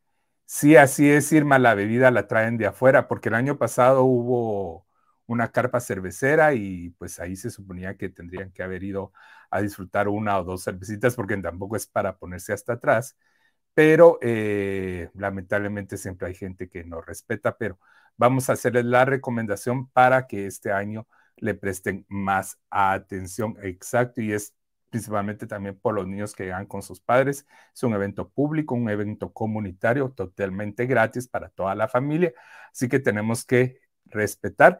Sí, así es, Irma, la bebida la traen de afuera, porque el año pasado hubo una carpa cervecera y pues ahí se suponía que tendrían que haber ido a disfrutar una o dos cervecitas porque tampoco es para ponerse hasta atrás, pero eh, lamentablemente siempre hay gente que no respeta, pero vamos a hacerles la recomendación para que este año le presten más atención. Exacto, y es principalmente también por los niños que llegan con sus padres. Es un evento público, un evento comunitario totalmente gratis para toda la familia, así que tenemos que respetar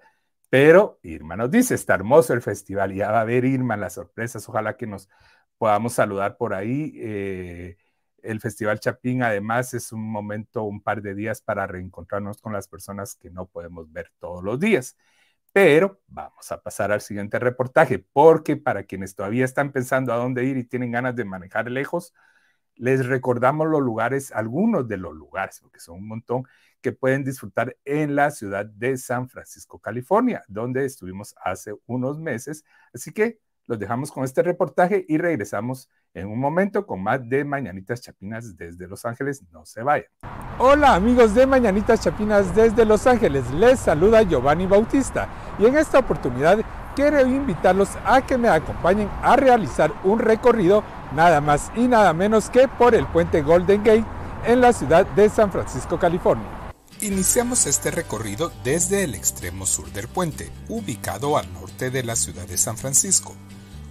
pero Irma nos dice, está hermoso el festival, ya va a haber Irma las sorpresas, ojalá que nos podamos saludar por ahí. Eh, el Festival Chapín además es un momento, un par de días para reencontrarnos con las personas que no podemos ver todos los días. Pero vamos a pasar al siguiente reportaje, porque para quienes todavía están pensando a dónde ir y tienen ganas de manejar lejos, les recordamos los lugares, algunos de los lugares, porque son un montón, que pueden disfrutar en la ciudad de San Francisco, California, donde estuvimos hace unos meses. Así que los dejamos con este reportaje y regresamos en un momento con más de Mañanitas Chapinas desde Los Ángeles. No se vayan. Hola amigos de Mañanitas Chapinas desde Los Ángeles. Les saluda Giovanni Bautista y en esta oportunidad quiero invitarlos a que me acompañen a realizar un recorrido nada más y nada menos que por el puente Golden Gate en la ciudad de San Francisco, California. Iniciamos este recorrido desde el extremo sur del puente, ubicado al norte de la ciudad de San Francisco.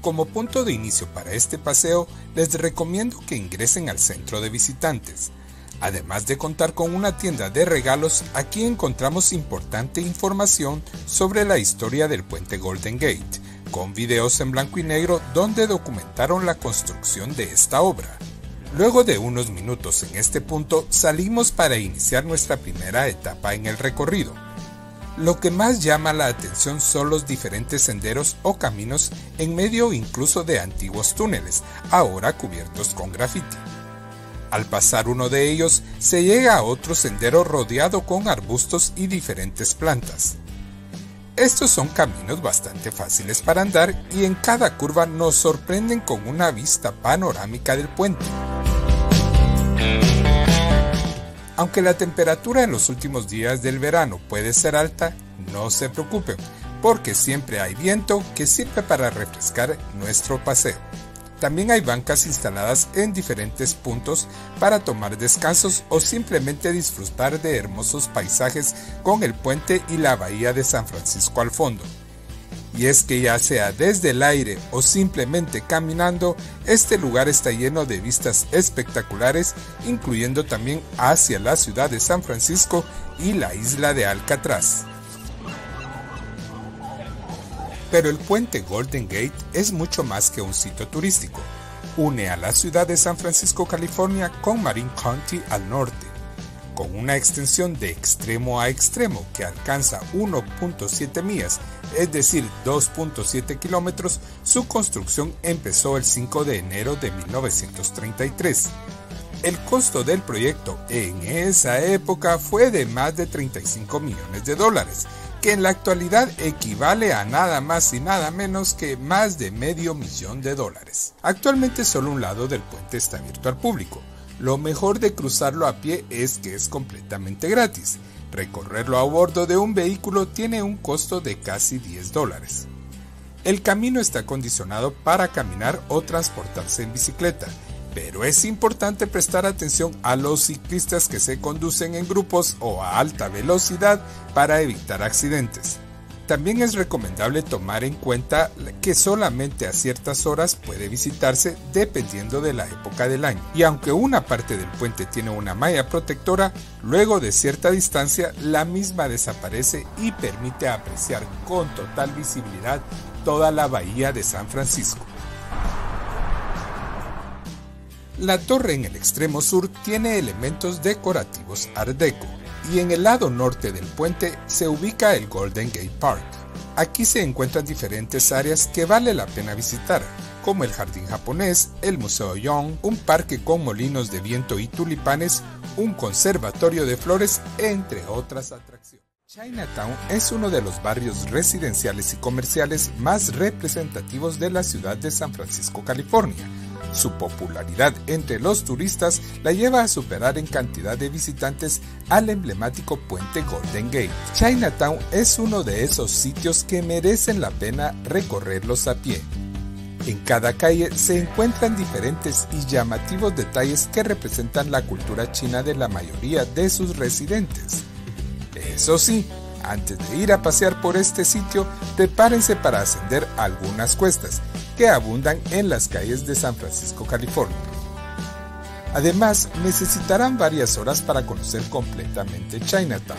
Como punto de inicio para este paseo, les recomiendo que ingresen al centro de visitantes. Además de contar con una tienda de regalos, aquí encontramos importante información sobre la historia del puente Golden Gate, con videos en blanco y negro donde documentaron la construcción de esta obra. Luego de unos minutos en este punto salimos para iniciar nuestra primera etapa en el recorrido. Lo que más llama la atención son los diferentes senderos o caminos en medio incluso de antiguos túneles, ahora cubiertos con grafiti. Al pasar uno de ellos se llega a otro sendero rodeado con arbustos y diferentes plantas. Estos son caminos bastante fáciles para andar y en cada curva nos sorprenden con una vista panorámica del puente. Aunque la temperatura en los últimos días del verano puede ser alta, no se preocupen, porque siempre hay viento que sirve para refrescar nuestro paseo. También hay bancas instaladas en diferentes puntos para tomar descansos o simplemente disfrutar de hermosos paisajes con el puente y la bahía de San Francisco al fondo. Y es que ya sea desde el aire o simplemente caminando, este lugar está lleno de vistas espectaculares, incluyendo también hacia la ciudad de San Francisco y la isla de Alcatraz. Pero el puente Golden Gate es mucho más que un sitio turístico. Une a la ciudad de San Francisco, California, con Marin County al norte, con una extensión de extremo a extremo que alcanza 1.7 millas, es decir, 2.7 kilómetros, su construcción empezó el 5 de enero de 1933. El costo del proyecto en esa época fue de más de 35 millones de dólares, que en la actualidad equivale a nada más y nada menos que más de medio millón de dólares. Actualmente solo un lado del puente está abierto al público. Lo mejor de cruzarlo a pie es que es completamente gratis. Recorrerlo a bordo de un vehículo tiene un costo de casi 10 dólares. El camino está acondicionado para caminar o transportarse en bicicleta pero es importante prestar atención a los ciclistas que se conducen en grupos o a alta velocidad para evitar accidentes. También es recomendable tomar en cuenta que solamente a ciertas horas puede visitarse dependiendo de la época del año. Y aunque una parte del puente tiene una malla protectora, luego de cierta distancia la misma desaparece y permite apreciar con total visibilidad toda la bahía de San Francisco. La torre en el extremo sur tiene elementos decorativos art deco y en el lado norte del puente se ubica el Golden Gate Park. Aquí se encuentran diferentes áreas que vale la pena visitar, como el Jardín Japonés, el Museo Young, un parque con molinos de viento y tulipanes, un conservatorio de flores, entre otras atracciones. Chinatown es uno de los barrios residenciales y comerciales más representativos de la ciudad de San Francisco, California su popularidad entre los turistas la lleva a superar en cantidad de visitantes al emblemático puente Golden Gate. Chinatown es uno de esos sitios que merecen la pena recorrerlos a pie. En cada calle se encuentran diferentes y llamativos detalles que representan la cultura china de la mayoría de sus residentes. Eso sí, antes de ir a pasear por este sitio, prepárense para ascender algunas cuestas que abundan en las calles de San Francisco, California. Además, necesitarán varias horas para conocer completamente Chinatown,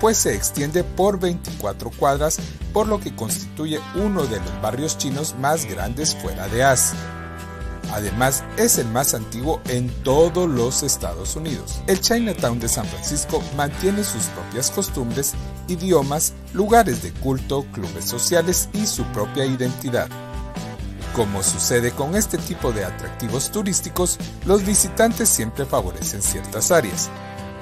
pues se extiende por 24 cuadras, por lo que constituye uno de los barrios chinos más grandes fuera de Asia. Además, es el más antiguo en todos los Estados Unidos. El Chinatown de San Francisco mantiene sus propias costumbres, idiomas, lugares de culto, clubes sociales y su propia identidad. Como sucede con este tipo de atractivos turísticos, los visitantes siempre favorecen ciertas áreas.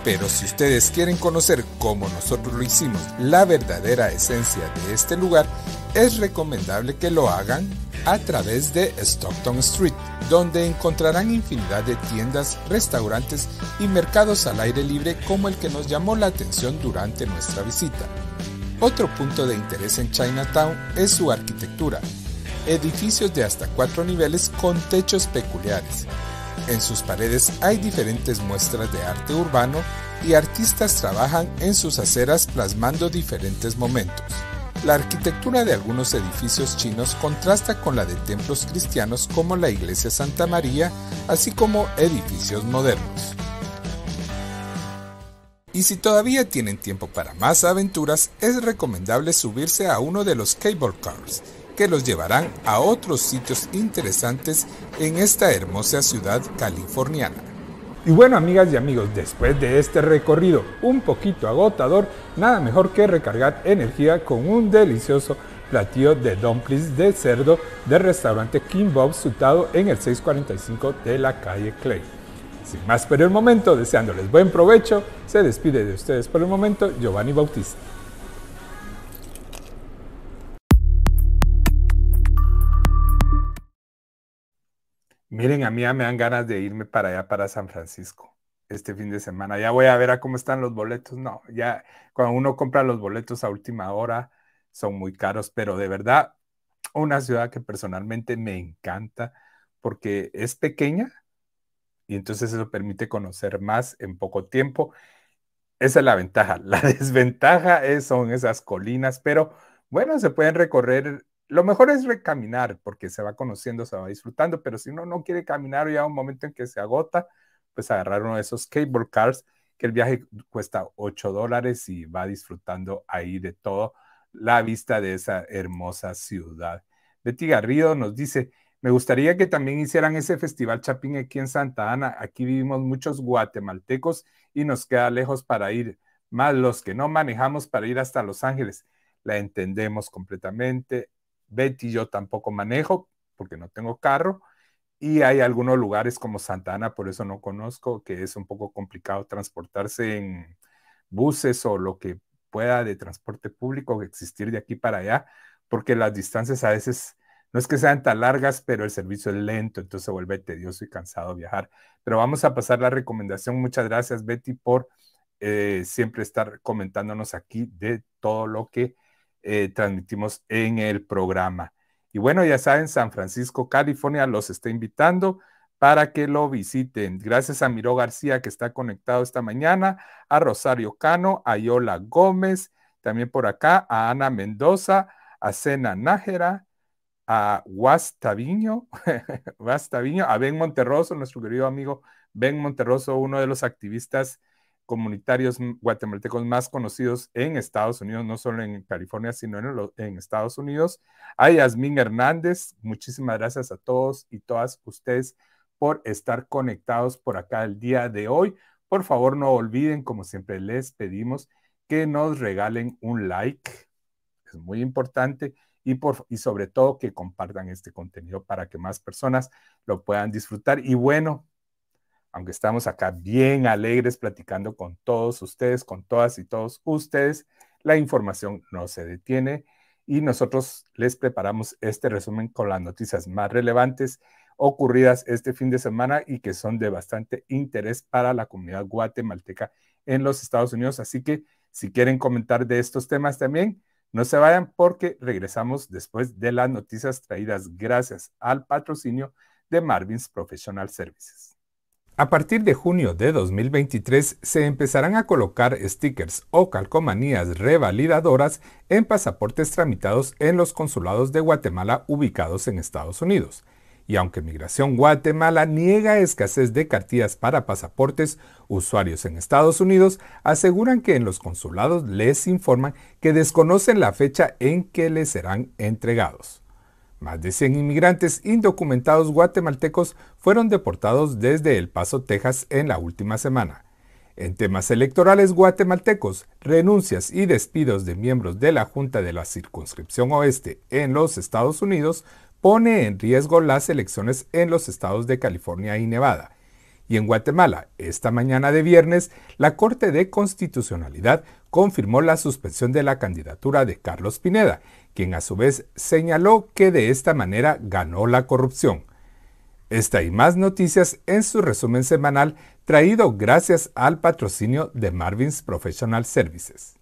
Pero si ustedes quieren conocer cómo nosotros lo hicimos la verdadera esencia de este lugar, es recomendable que lo hagan a través de Stockton Street, donde encontrarán infinidad de tiendas, restaurantes y mercados al aire libre como el que nos llamó la atención durante nuestra visita. Otro punto de interés en Chinatown es su arquitectura, edificios de hasta cuatro niveles con techos peculiares. En sus paredes hay diferentes muestras de arte urbano y artistas trabajan en sus aceras plasmando diferentes momentos. La arquitectura de algunos edificios chinos contrasta con la de templos cristianos como la iglesia Santa María, así como edificios modernos. Y si todavía tienen tiempo para más aventuras, es recomendable subirse a uno de los cable cars, que los llevarán a otros sitios interesantes en esta hermosa ciudad californiana. Y bueno amigas y amigos, después de este recorrido un poquito agotador, nada mejor que recargar energía con un delicioso platillo de dumplings de cerdo del restaurante King Bob Sutado en el 645 de la calle Clay. Sin más por el momento, deseándoles buen provecho, se despide de ustedes por el momento Giovanni Bautista. Miren, a mí ya me dan ganas de irme para allá, para San Francisco, este fin de semana. Ya voy a ver a cómo están los boletos. No, ya cuando uno compra los boletos a última hora, son muy caros, pero de verdad, una ciudad que personalmente me encanta porque es pequeña y entonces eso permite conocer más en poco tiempo. Esa es la ventaja. La desventaja es, son esas colinas, pero bueno, se pueden recorrer lo mejor es recaminar porque se va conociendo, se va disfrutando, pero si uno no quiere caminar ya un momento en que se agota, pues agarrar uno de esos cable cars que el viaje cuesta 8 dólares y va disfrutando ahí de todo la vista de esa hermosa ciudad. Betty Garrido nos dice, me gustaría que también hicieran ese festival Chapín aquí en Santa Ana. Aquí vivimos muchos guatemaltecos y nos queda lejos para ir, más los que no manejamos para ir hasta Los Ángeles. La entendemos completamente. Betty yo tampoco manejo porque no tengo carro. Y hay algunos lugares como Santana, por eso no conozco, que es un poco complicado transportarse en buses o lo que pueda de transporte público existir de aquí para allá, porque las distancias a veces no es que sean tan largas, pero el servicio es lento, entonces se vuelve tedioso y cansado viajar. Pero vamos a pasar la recomendación. Muchas gracias, Betty, por eh, siempre estar comentándonos aquí de todo lo que eh, transmitimos en el programa. Y bueno, ya saben, San Francisco, California los está invitando para que lo visiten. Gracias a Miró García que está conectado esta mañana, a Rosario Cano, a Yola Gómez, también por acá, a Ana Mendoza, a Sena Nájera, a Guastaviño, Guastaviño, a Ben Monterroso, nuestro querido amigo Ben Monterroso, uno de los activistas comunitarios guatemaltecos más conocidos en Estados Unidos, no solo en California, sino en, Estados Unidos. A Yasmín Hernández, muchísimas gracias a todos y todas ustedes por estar conectados por acá el día de hoy. Por favor, no olviden, como siempre les pedimos, que nos regalen un like, es muy importante, y, por, y sobre todo que compartan este contenido para que más personas lo puedan disfrutar. Y bueno, aunque estamos acá bien alegres platicando con todos ustedes, con todas y todos ustedes, la información no se detiene y nosotros les preparamos este resumen con las noticias más relevantes ocurridas este fin de semana y que son de bastante interés para la comunidad guatemalteca en los Estados Unidos. Así que si quieren comentar de estos temas también, no se vayan porque regresamos después de las noticias traídas gracias al patrocinio de Marvin's Professional Services. A partir de junio de 2023 se empezarán a colocar stickers o calcomanías revalidadoras en pasaportes tramitados en los consulados de Guatemala ubicados en Estados Unidos. Y aunque Migración Guatemala niega escasez de cartillas para pasaportes, usuarios en Estados Unidos aseguran que en los consulados les informan que desconocen la fecha en que les serán entregados. Más de 100 inmigrantes indocumentados guatemaltecos fueron deportados desde El Paso, Texas, en la última semana. En temas electorales guatemaltecos, renuncias y despidos de miembros de la Junta de la Circunscripción Oeste en los Estados Unidos pone en riesgo las elecciones en los estados de California y Nevada, en Guatemala, esta mañana de viernes, la Corte de Constitucionalidad confirmó la suspensión de la candidatura de Carlos Pineda, quien a su vez señaló que de esta manera ganó la corrupción. Esta y más noticias en su resumen semanal traído gracias al patrocinio de Marvin's Professional Services.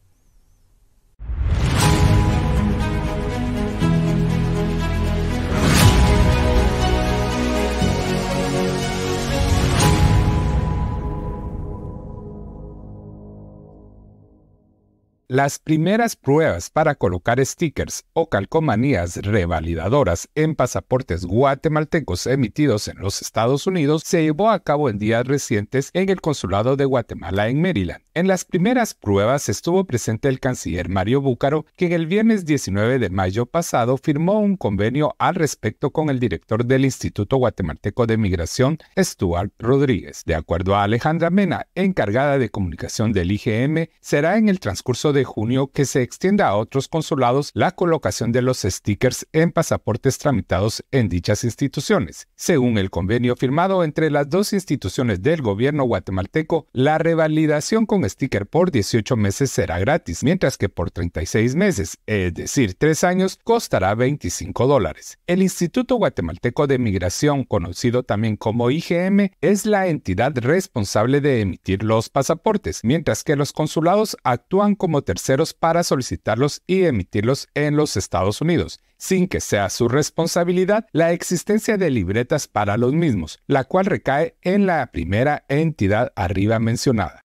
Las primeras pruebas para colocar stickers o calcomanías revalidadoras en pasaportes guatemaltecos emitidos en los Estados Unidos se llevó a cabo en días recientes en el Consulado de Guatemala en Maryland. En las primeras pruebas estuvo presente el canciller Mario Búcaro, quien el viernes 19 de mayo pasado firmó un convenio al respecto con el director del Instituto Guatemalteco de Migración, Stuart Rodríguez. De acuerdo a Alejandra Mena, encargada de comunicación del IGM, será en el transcurso de junio que se extienda a otros consulados la colocación de los stickers en pasaportes tramitados en dichas instituciones. Según el convenio firmado entre las dos instituciones del gobierno guatemalteco, la revalidación con sticker por 18 meses será gratis, mientras que por 36 meses, es decir, 3 años, costará 25 dólares. El Instituto Guatemalteco de Migración, conocido también como IGM, es la entidad responsable de emitir los pasaportes, mientras que los consulados actúan como terceros para solicitarlos y emitirlos en los Estados Unidos, sin que sea su responsabilidad la existencia de libretas para los mismos, la cual recae en la primera entidad arriba mencionada.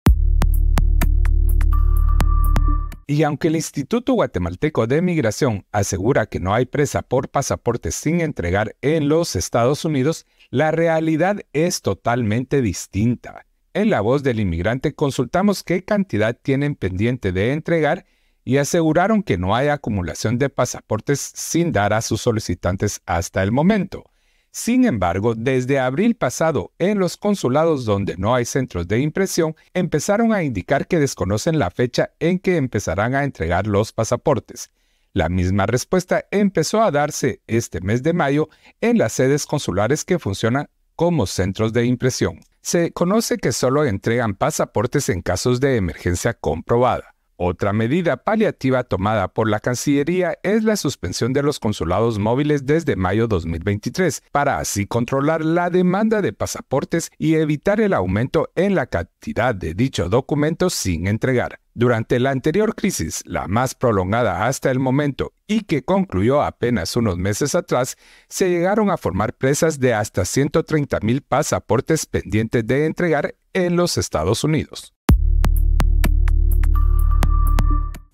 Y aunque el Instituto Guatemalteco de Migración asegura que no hay presa por pasaporte sin entregar en los Estados Unidos, la realidad es totalmente distinta. En la voz del inmigrante consultamos qué cantidad tienen pendiente de entregar y aseguraron que no hay acumulación de pasaportes sin dar a sus solicitantes hasta el momento. Sin embargo, desde abril pasado, en los consulados donde no hay centros de impresión, empezaron a indicar que desconocen la fecha en que empezarán a entregar los pasaportes. La misma respuesta empezó a darse este mes de mayo en las sedes consulares que funcionan como centros de impresión. Se conoce que solo entregan pasaportes en casos de emergencia comprobada. Otra medida paliativa tomada por la Cancillería es la suspensión de los consulados móviles desde mayo 2023 para así controlar la demanda de pasaportes y evitar el aumento en la cantidad de dicho documento sin entregar. Durante la anterior crisis, la más prolongada hasta el momento y que concluyó apenas unos meses atrás, se llegaron a formar presas de hasta 130 mil pasaportes pendientes de entregar en los Estados Unidos.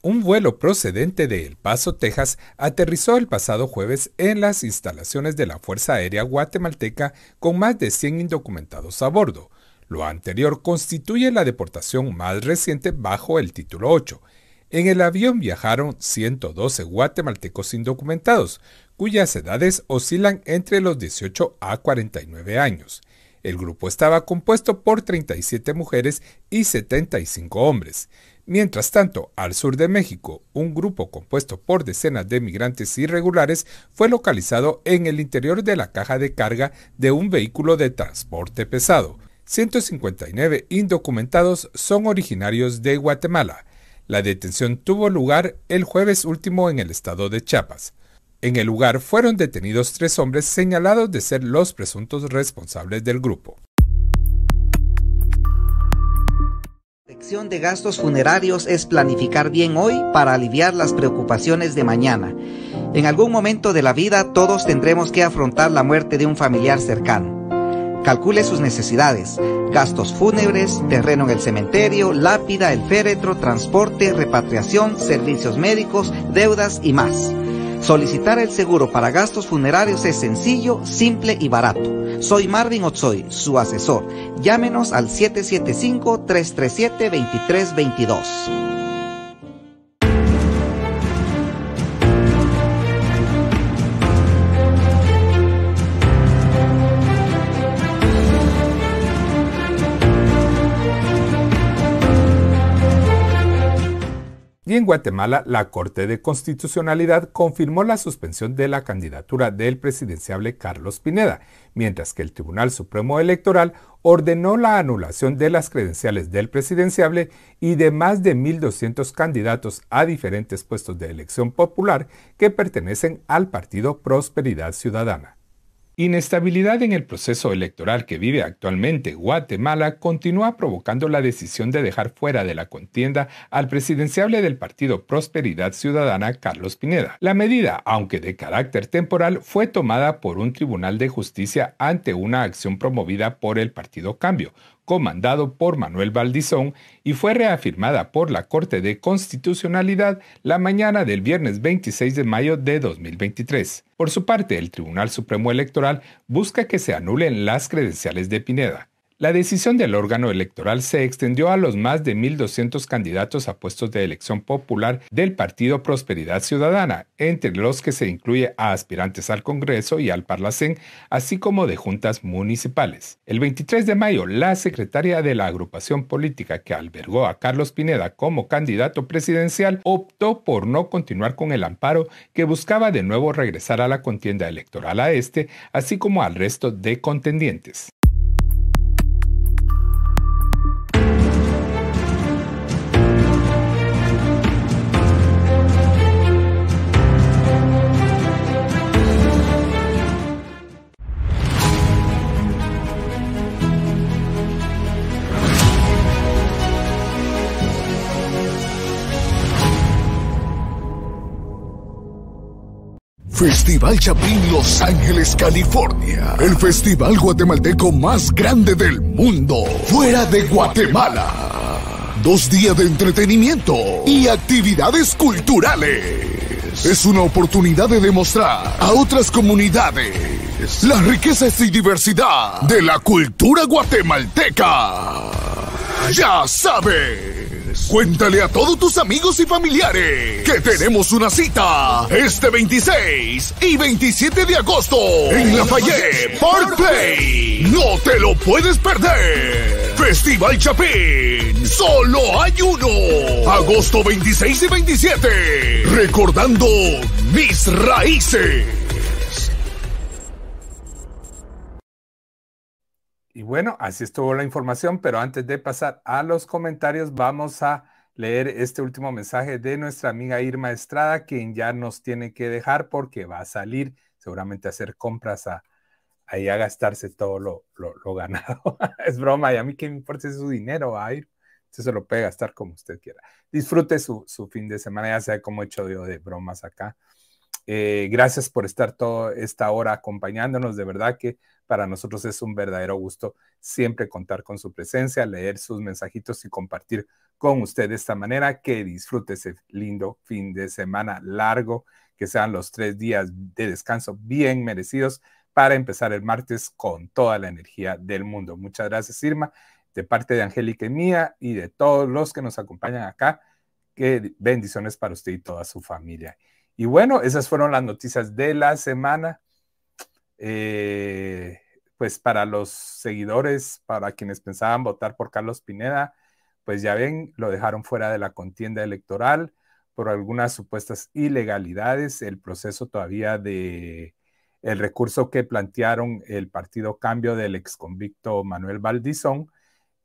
Un vuelo procedente de El Paso, Texas, aterrizó el pasado jueves en las instalaciones de la Fuerza Aérea Guatemalteca con más de 100 indocumentados a bordo lo anterior constituye la deportación más reciente bajo el título 8. En el avión viajaron 112 guatemaltecos indocumentados, cuyas edades oscilan entre los 18 a 49 años. El grupo estaba compuesto por 37 mujeres y 75 hombres. Mientras tanto, al sur de México, un grupo compuesto por decenas de migrantes irregulares fue localizado en el interior de la caja de carga de un vehículo de transporte pesado. 159 indocumentados son originarios de Guatemala. La detención tuvo lugar el jueves último en el estado de Chiapas. En el lugar fueron detenidos tres hombres señalados de ser los presuntos responsables del grupo. Sección de gastos funerarios es planificar bien hoy para aliviar las preocupaciones de mañana. En algún momento de la vida todos tendremos que afrontar la muerte de un familiar cercano. Calcule sus necesidades, gastos fúnebres, terreno en el cementerio, lápida, el féretro, transporte, repatriación, servicios médicos, deudas y más. Solicitar el seguro para gastos funerarios es sencillo, simple y barato. Soy Marvin Otsoy, su asesor. Llámenos al 775-337-2322. En Guatemala, la Corte de Constitucionalidad confirmó la suspensión de la candidatura del presidenciable Carlos Pineda, mientras que el Tribunal Supremo Electoral ordenó la anulación de las credenciales del presidenciable y de más de 1.200 candidatos a diferentes puestos de elección popular que pertenecen al partido Prosperidad Ciudadana. Inestabilidad en el proceso electoral que vive actualmente Guatemala continúa provocando la decisión de dejar fuera de la contienda al presidenciable del partido Prosperidad Ciudadana, Carlos Pineda. La medida, aunque de carácter temporal, fue tomada por un tribunal de justicia ante una acción promovida por el partido Cambio, comandado por Manuel Valdizón, y fue reafirmada por la Corte de Constitucionalidad la mañana del viernes 26 de mayo de 2023. Por su parte, el Tribunal Supremo Electoral busca que se anulen las credenciales de Pineda. La decisión del órgano electoral se extendió a los más de 1.200 candidatos a puestos de elección popular del Partido Prosperidad Ciudadana, entre los que se incluye a aspirantes al Congreso y al Parlacén, así como de juntas municipales. El 23 de mayo, la secretaria de la agrupación política que albergó a Carlos Pineda como candidato presidencial optó por no continuar con el amparo que buscaba de nuevo regresar a la contienda electoral a este, así como al resto de contendientes. Festival Chapín Los Ángeles, California. El festival guatemalteco más grande del mundo, fuera de Guatemala. Dos días de entretenimiento y actividades culturales. Es una oportunidad de demostrar a otras comunidades las riquezas y diversidad de la cultura guatemalteca. Ya sabes. Cuéntale a todos tus amigos y familiares que tenemos una cita este 26 y 27 de agosto en Lafayette Park Play. No te lo puedes perder. Festival Chapín. Solo hay uno. Agosto 26 y 27. Recordando mis raíces. Y bueno, así estuvo la información, pero antes de pasar a los comentarios, vamos a leer este último mensaje de nuestra amiga Irma Estrada, quien ya nos tiene que dejar porque va a salir seguramente a hacer compras a, ahí a gastarse todo lo, ganado. es broma, y a mí qué me importa su dinero, a ir. Usted se lo puede gastar como usted quiera. Disfrute su, su fin de semana, ya sea como he hecho yo de bromas acá. Eh, gracias por estar toda esta hora acompañándonos. De verdad que para nosotros es un verdadero gusto siempre contar con su presencia, leer sus mensajitos y compartir con usted de esta manera. Que disfrute ese lindo fin de semana largo, que sean los tres días de descanso bien merecidos para empezar el martes con toda la energía del mundo. Muchas gracias, Irma, de parte de Angélica y mía y de todos los que nos acompañan acá. Que bendiciones para usted y toda su familia. Y bueno, esas fueron las noticias de la semana. Eh, pues para los seguidores, para quienes pensaban votar por Carlos Pineda, pues ya ven, lo dejaron fuera de la contienda electoral por algunas supuestas ilegalidades. El proceso todavía de el recurso que plantearon el partido Cambio del exconvicto Manuel Valdizón,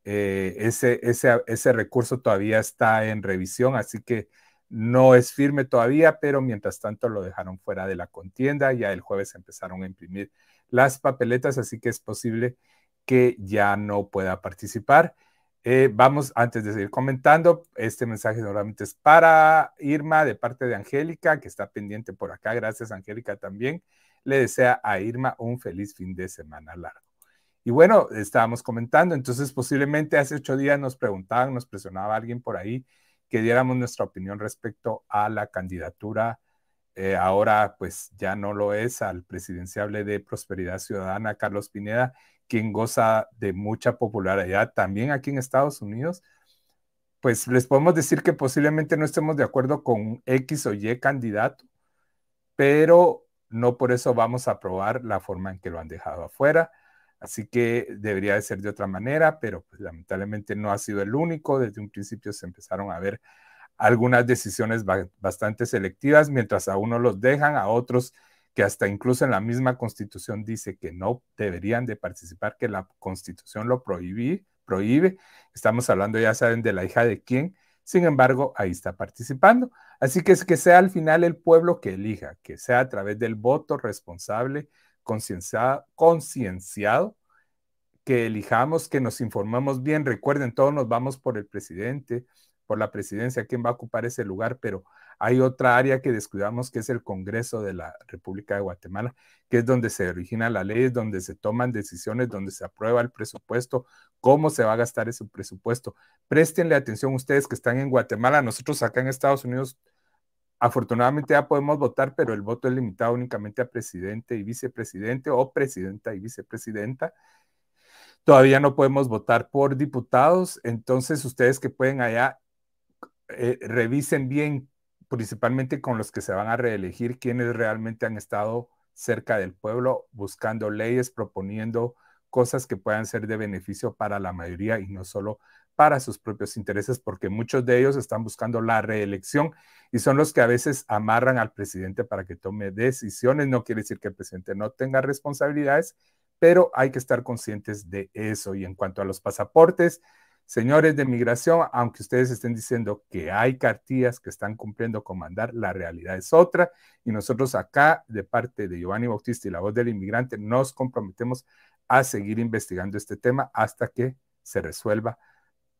eh, ese, ese, ese recurso todavía está en revisión, así que no es firme todavía, pero mientras tanto lo dejaron fuera de la contienda. Ya el jueves empezaron a imprimir las papeletas, así que es posible que ya no pueda participar. Eh, vamos, antes de seguir comentando, este mensaje normalmente es para Irma de parte de Angélica, que está pendiente por acá. Gracias, Angélica, también. Le desea a Irma un feliz fin de semana largo. Y bueno, estábamos comentando, entonces posiblemente hace ocho días nos preguntaban, nos presionaba alguien por ahí que diéramos nuestra opinión respecto a la candidatura, eh, ahora pues ya no lo es, al presidenciable de Prosperidad Ciudadana, Carlos Pineda, quien goza de mucha popularidad también aquí en Estados Unidos, pues les podemos decir que posiblemente no estemos de acuerdo con X o Y candidato, pero no por eso vamos a aprobar la forma en que lo han dejado afuera. Así que debería de ser de otra manera, pero pues, lamentablemente no ha sido el único. Desde un principio se empezaron a ver algunas decisiones bastante selectivas, mientras a unos los dejan, a otros que hasta incluso en la misma constitución dice que no deberían de participar, que la constitución lo prohíbe. Estamos hablando, ya saben, de la hija de quién. Sin embargo, ahí está participando. Así que es que sea al final el pueblo que elija, que sea a través del voto responsable concienciado, concienciado, que elijamos, que nos informamos bien. Recuerden, todos nos vamos por el presidente, por la presidencia, quién va a ocupar ese lugar, pero hay otra área que descuidamos que es el Congreso de la República de Guatemala, que es donde se originan las leyes, donde se toman decisiones, donde se aprueba el presupuesto, cómo se va a gastar ese presupuesto. prestenle atención ustedes que están en Guatemala, nosotros acá en Estados Unidos Afortunadamente ya podemos votar, pero el voto es limitado únicamente a presidente y vicepresidente o presidenta y vicepresidenta. Todavía no podemos votar por diputados, entonces ustedes que pueden allá, eh, revisen bien, principalmente con los que se van a reelegir, quienes realmente han estado cerca del pueblo, buscando leyes, proponiendo cosas que puedan ser de beneficio para la mayoría y no solo para sus propios intereses, porque muchos de ellos están buscando la reelección y son los que a veces amarran al presidente para que tome decisiones. No quiere decir que el presidente no tenga responsabilidades, pero hay que estar conscientes de eso. Y en cuanto a los pasaportes, señores de migración, aunque ustedes estén diciendo que hay cartillas que están cumpliendo con mandar, la realidad es otra. Y nosotros acá, de parte de Giovanni Bautista y la voz del inmigrante, nos comprometemos a seguir investigando este tema hasta que se resuelva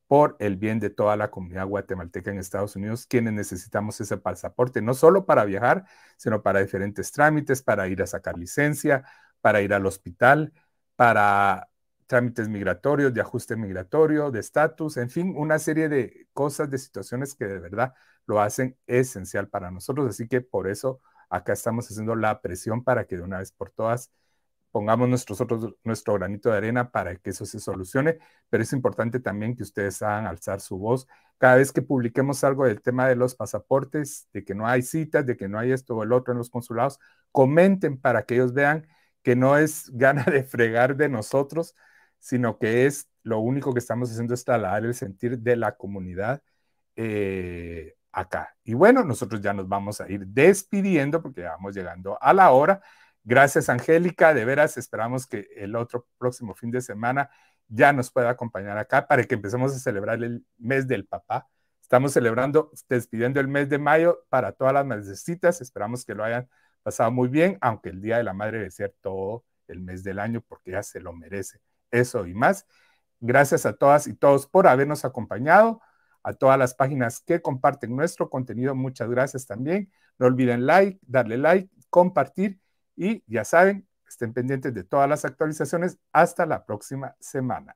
por el bien de toda la comunidad guatemalteca en Estados Unidos, quienes necesitamos ese pasaporte, no solo para viajar, sino para diferentes trámites, para ir a sacar licencia, para ir al hospital, para trámites migratorios, de ajuste migratorio, de estatus, en fin, una serie de cosas, de situaciones que de verdad lo hacen esencial para nosotros. Así que por eso acá estamos haciendo la presión para que de una vez por todas pongamos nosotros nuestro granito de arena para que eso se solucione, pero es importante también que ustedes hagan alzar su voz. Cada vez que publiquemos algo del tema de los pasaportes, de que no hay citas, de que no hay esto o el otro en los consulados, comenten para que ellos vean que no es gana de fregar de nosotros, sino que es lo único que estamos haciendo es trasladar el sentir de la comunidad eh, acá. Y bueno, nosotros ya nos vamos a ir despidiendo porque ya vamos llegando a la hora. Gracias, Angélica. De veras, esperamos que el otro próximo fin de semana ya nos pueda acompañar acá para que empecemos a celebrar el mes del papá. Estamos celebrando, despidiendo el mes de mayo para todas las madrecitas. Esperamos que lo hayan pasado muy bien, aunque el Día de la Madre debe ser todo el mes del año porque ya se lo merece. Eso y más. Gracias a todas y todos por habernos acompañado. A todas las páginas que comparten nuestro contenido, muchas gracias también. No olviden like, darle like, compartir y ya saben, estén pendientes de todas las actualizaciones. Hasta la próxima semana.